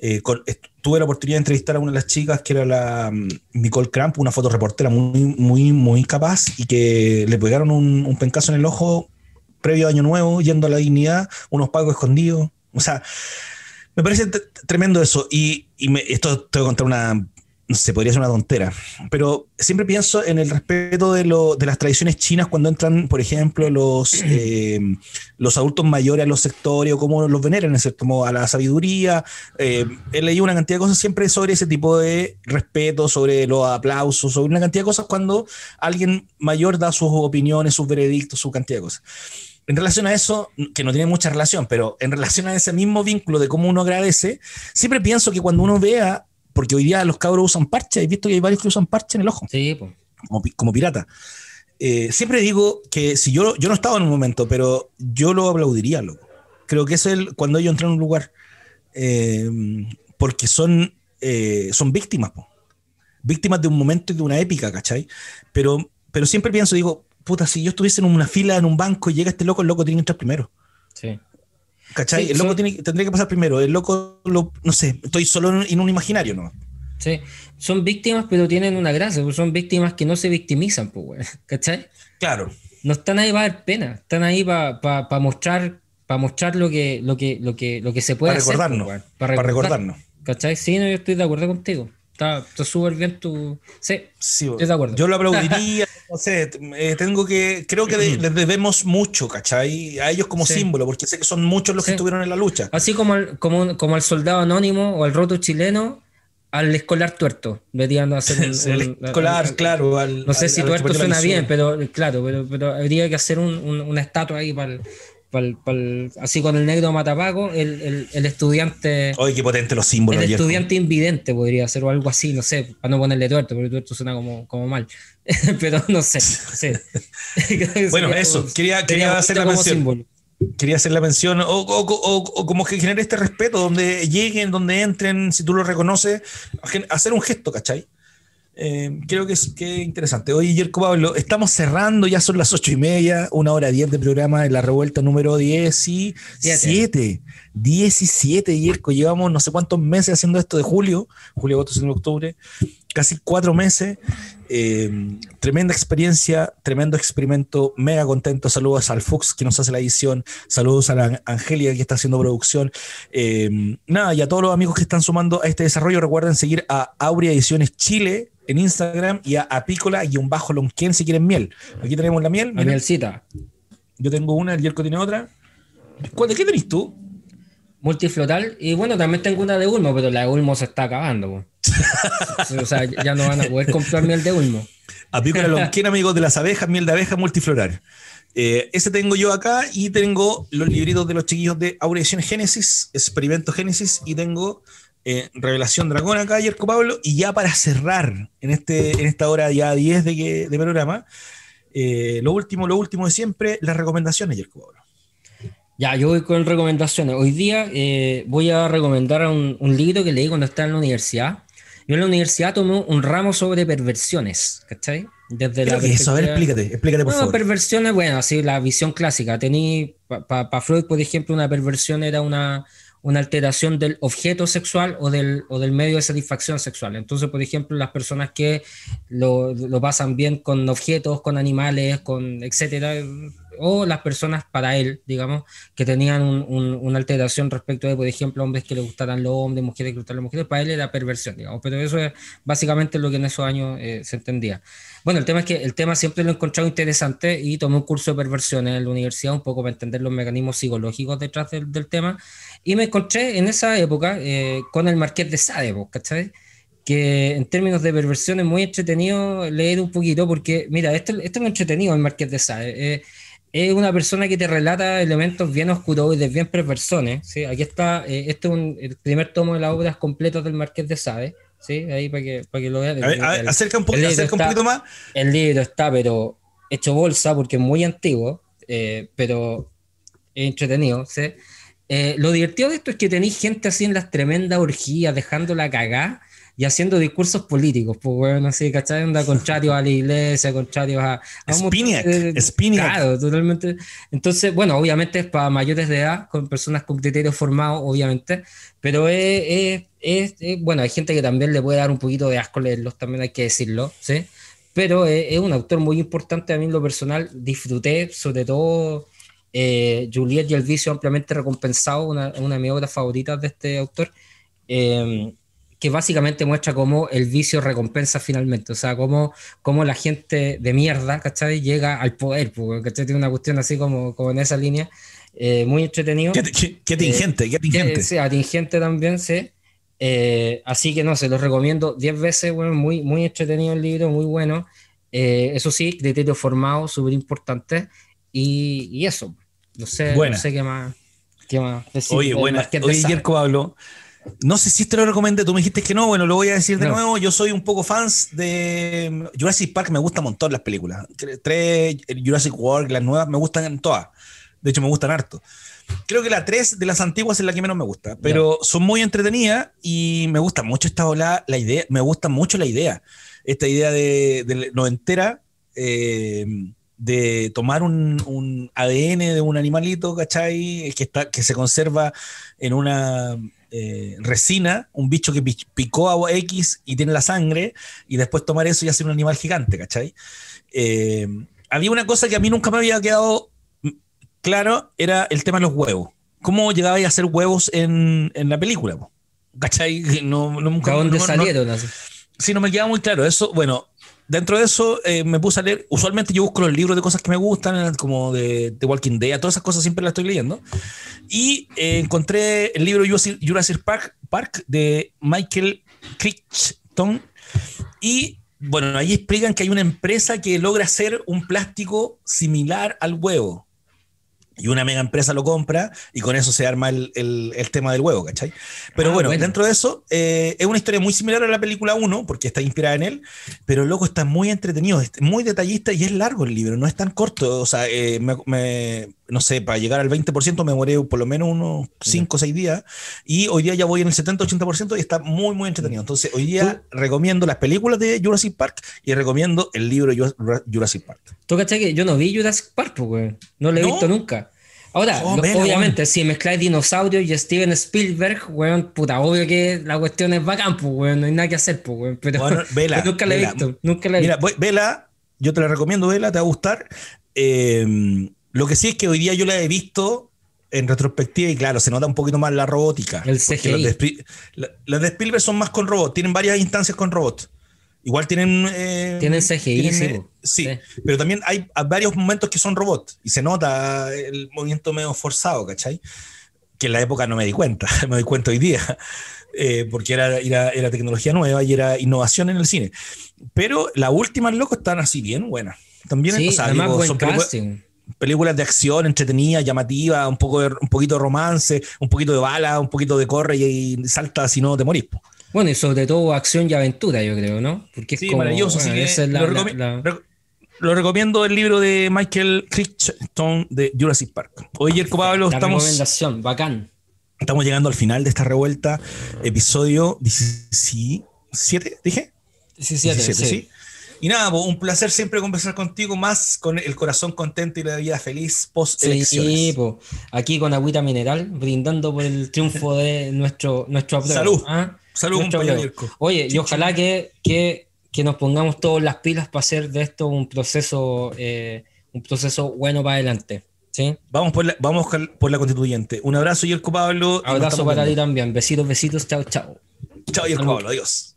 Eh, eh, tuve la oportunidad de entrevistar a una de las chicas que era la mm, Nicole Cramp, una fotoreportera muy, muy, muy capaz y que le pegaron un, pencazo en el ojo previo a Año Nuevo, yendo a la dignidad, unos pagos escondidos. O sea, me parece tremendo eso. Y, esto te voy a contar una se podría ser una tontera, pero siempre pienso en el respeto de, las tradiciones chinas cuando entran, por ejemplo, los, eh, los adultos mayores a los sectores o cómo los veneran, ¿cierto? como a la sabiduría. Eh, he leído una cantidad de cosas siempre sobre ese tipo de respeto, sobre los aplausos, sobre una cantidad de cosas cuando alguien mayor da sus opiniones, sus veredictos, su cantidad de cosas. En relación a eso, que no tiene mucha relación, pero en relación a ese mismo vínculo de cómo uno agradece, siempre pienso que cuando uno vea porque hoy día los cabros usan parches. He visto que hay varios que usan parches en el ojo. Sí, pues. como, como pirata. Eh, siempre digo que si yo, yo no estaba en un momento, pero yo lo aplaudiría, loco. Creo que es el, cuando ellos entran a un lugar, eh, porque son, eh, son víctimas, po. víctimas de un momento y de una épica, ¿cachai? Pero, pero siempre pienso, digo, puta, si yo estuviese en una fila en un banco y llega este loco, el loco tiene que entrar primero. Sí. ¿Cachai? el loco tendría que pasar primero. El loco, no sé, estoy solo en, un imaginario, ¿no? Sí, son víctimas, pero tienen una gracia, pues, son víctimas que no se victimizan, pues, ¿cachai? Claro. No están ahí para dar pena, están ahí para mostrar, para mostrar lo que, lo que, lo que, lo que se puede hacer. Pues, recordarnos, para recordarnos. Para recordarnos. ¿Cachai? Sí, no, yo estoy de acuerdo contigo. Está súper bien tu. Sí, Yo lo aplaudiría. no sé, eh, tengo que. Creo que mm. les debemos mucho, ¿cachai? A ellos como símbolo, porque sé que son muchos los que estuvieron en la lucha. Así como al, como, como soldado anónimo o al roto chileno, al escolar tuerto. el escolar, claro. no sé si tuerto suena bien, pero claro, pero, pero habría que hacer una estatua ahí para el, así con el negro matapaco, el, el, el estudiante. ¡Ay, qué potente los símbolos! El estudiante invidente podría ser o algo así, no sé, para no ponerle tuerto, porque tuerto suena como, como mal. Pero no sé. bueno, eso, quería, quería hacer la mención. quería hacer la mención, o, o, o, o, como que genere este respeto, donde lleguen, donde entren, si tú lo reconoces, hacer un gesto, ¿cachai? Eh, creo que es que interesante. hoy Yerko Pablo, estamos cerrando, ya son las ocho y media, una hora diez de programa de la revuelta número diez y siete 17, Yerko. Llevamos no sé cuántos meses haciendo esto de julio, julio, agosto, septiembre, octubre. Casi cuatro meses. Eh, tremenda experiencia, tremendo experimento. Mega contento. Saludos al Fux que nos hace la edición. Saludos a la Angélica que está haciendo producción. Eh, nada, y a todos los amigos que están sumando a este desarrollo. Recuerden seguir a Aurea Ediciones Chile en Instagram y a apícola y un bajo quien si quieren miel. Aquí tenemos la miel. La mielcita. Yo tengo una, el Yerko tiene otra. ¿De ¿Qué tenés tú? multifloral. Y bueno, también tengo una de Ulmo, pero la de Ulmo se está acabando. o sea, ya no van a poder comprar miel de Ulmo. Apícola Lonquén, amigos de las abejas, miel de abeja multifloral. Eh, ese tengo yo acá y tengo los libritos de los chiquillos de Aureación Génesis, Experimento Génesis y tengo eh, Revelación Dragón acá, Yerko Pablo. Y ya para cerrar en, este, en esta hora ya 10 de, de programa, eh, lo último, lo último de siempre, las recomendaciones, Yerko Pablo. Ya, yo voy con recomendaciones. Hoy día eh, voy a recomendar un, un, libro que leí cuando estaba en la universidad. Yo en la universidad tomé un ramo sobre perversiones, ¿cachai? Desde la a ver, explícate, explícate por no, perversiones, bueno, así la visión clásica. tenía, para Freud, por ejemplo, una perversión era una, una alteración del objeto sexual o del, o del medio de satisfacción sexual. Entonces, por ejemplo, las personas que lo, lo pasan bien con objetos, con animales, con etcétera, o las personas para él, digamos, que tenían una alteración respecto de, por ejemplo, hombres que le gustaran los hombres, mujeres que gustaran las mujeres, para él era perversión, digamos, pero eso es básicamente lo que en esos años eh, se entendía. Bueno, el tema es que el tema siempre lo he encontrado interesante y tomé un curso de perversión en la universidad un poco para entender los mecanismos psicológicos detrás del, tema y me encontré en esa época eh, con el Marqués de Sade, ¿cachai? que en términos de perversión es muy entretenido leer un poquito, porque mira, esto, esto es entretenido el Marqués de Sade. Eh, es una persona que te relata elementos bien oscuros y de bien perversones. ¿sí? Aquí está, eh, este es el primer tomo de las obras completas del Marqués de Sade. ¿sí? Ahí para que, para que lo veas. acerca un, poquito más. El libro está, pero hecho bolsa porque es muy antiguo, eh, pero entretenido. ¿sí? Eh, lo divertido de esto es que tenéis gente así en las tremendas orgías, dejándola cagar y haciendo discursos políticos, pues, bueno, así, ¿cachai? Anda contrario a la iglesia, con a... a eh, Claro, totalmente. Entonces, bueno, obviamente es para mayores de edad, con personas con criterios formados, obviamente, pero es, bueno, hay gente que también le puede dar un poquito de asco leerlos, también hay que decirlo, ¿sí? Pero es, un autor muy importante, a mí en lo personal disfruté, sobre todo... Eh, Juliet y el vicio ampliamente recompensado, una, una de mis obras favoritas de este autor. Eh, que básicamente muestra cómo el vicio recompensa finalmente, o sea, cómo, cómo la gente de mierda, ¿cachai? Llega al poder, porque Tiene una cuestión así como, como en esa línea, eh, muy entretenido. Qué, qué, atingente, eh, qué atingente. sí, atingente también, sí. Eh, así que no, se los recomiendo 10 veces, bueno, muy, muy entretenido el libro, muy bueno. eso sí, criterio formado, súper importante. Y, eso, no sé, sé qué más. Qué más Oye, buena. No sé si te lo recomendé, tú me dijiste que no, bueno, lo voy a decir de nuevo. Yo soy un poco fans de Jurassic Park, me gustan un montón las películas. Tres, Jurassic World, las nuevas, me gustan todas. De hecho, me gustan harto. Creo que la tres de las antiguas es la que menos me gusta, pero son muy entretenidas y me gusta mucho esta ola, la idea, me gusta mucho la idea. Esta idea de, de entera eh, de tomar un, un, ADN de un animalito, ¿cachai? Que, está, que se conserva en una, eh, resina, un bicho que picó agua X y tiene la sangre, y después tomar eso y hacer un animal gigante, ¿cachai? Eh, había una cosa que a mí nunca me había quedado claro, era el tema de los huevos. ¿Cómo llegaba a hacer huevos en, la película? ¿Cachai? No, dónde salieron? Sí, no me queda muy claro. Eso, bueno, dentro de eso eh, me puse a leer. Usualmente yo busco los libros de cosas que me gustan, como de, de Walking Dead, todas esas cosas siempre las estoy leyendo. Y eh, encontré el libro Jurassic Park, Park de Michael Crichton. Y bueno, ahí explican que hay una empresa que logra hacer un plástico similar al huevo. Y una mega empresa lo compra y con eso se arma el, tema del huevo, ¿cachai? Pero ah, bueno, dentro de eso eh, es una historia muy similar a la película 1, porque está inspirada en él, pero loco está muy entretenido, es muy detallista y es largo el libro, no es tan corto. O sea, eh, no sé, para llegar al 20% me demoré por lo menos unos 5 o 6 días y hoy día ya voy en el 70-80% y está muy, muy entretenido. Entonces, hoy día recomiendo las películas de Jurassic Park y recomiendo el libro Jurassic Park. ¿Tú cachai que yo no vi Jurassic Park, güey? Pues, no lo he visto nunca. Ahora, oh, obviamente, si mezcláis dinosaurios y Steven Spielberg, weón, puta, obvio que la cuestión es bacán, pues, weón, no hay nada que hacer, pues, weón. Pero, vela, nunca la he visto, nunca la he Mira, Vela, yo te la recomiendo, Vela, te va a gustar. Em, lo que sí es que hoy día yo la he visto en retrospectiva y claro, se nota un poquito más la robótica. El CGI. de, de Spielberg son más con robots, tienen varias instancias con robots. Igual tienen. Eh, tienen CGI, eh, sí, sí, Pero también hay varios momentos que son robots y se nota el movimiento medio forzado, ¿cachai? Que en la época no me di cuenta, me doy cuenta hoy día, eh, porque era, era, tecnología nueva y era innovación en el cine. Pero las últimas, loco, están así bien buenas. También son películas de acción entretenidas, llamativas, un poco un poquito de romance, un poquito de bala, un poquito de corre y, salta si no te morís. Bueno, y sobre todo acción y aventura, yo creo, ¿no? Porque es maravilloso. lo, recomiendo el libro de Michael Crichton de Jurassic Park. Oye, Jerko Pablo, la estamos. Recomendación, bacán. Estamos llegando al final de esta revuelta, episodio 17, dije. 17, sí. Y nada, pues, un placer siempre conversar contigo, más con el corazón contento y la vida feliz post elecciones. Sí, pues, aquí con agüita mineral, brindando por el triunfo de nuestro, nuestro Salud. ¿ah? Saludos, compañero. Oye, y ojalá que, que, que, nos pongamos todas las pilas para hacer de esto un proceso, eh, un proceso bueno para adelante. ¿sí? Vamos, por la, vamos por la constituyente. Un abrazo, Yerko Pablo. Abrazo para ti también. Besitos, besitos. Chao, chao. Chao, Yerko Pablo. Adiós.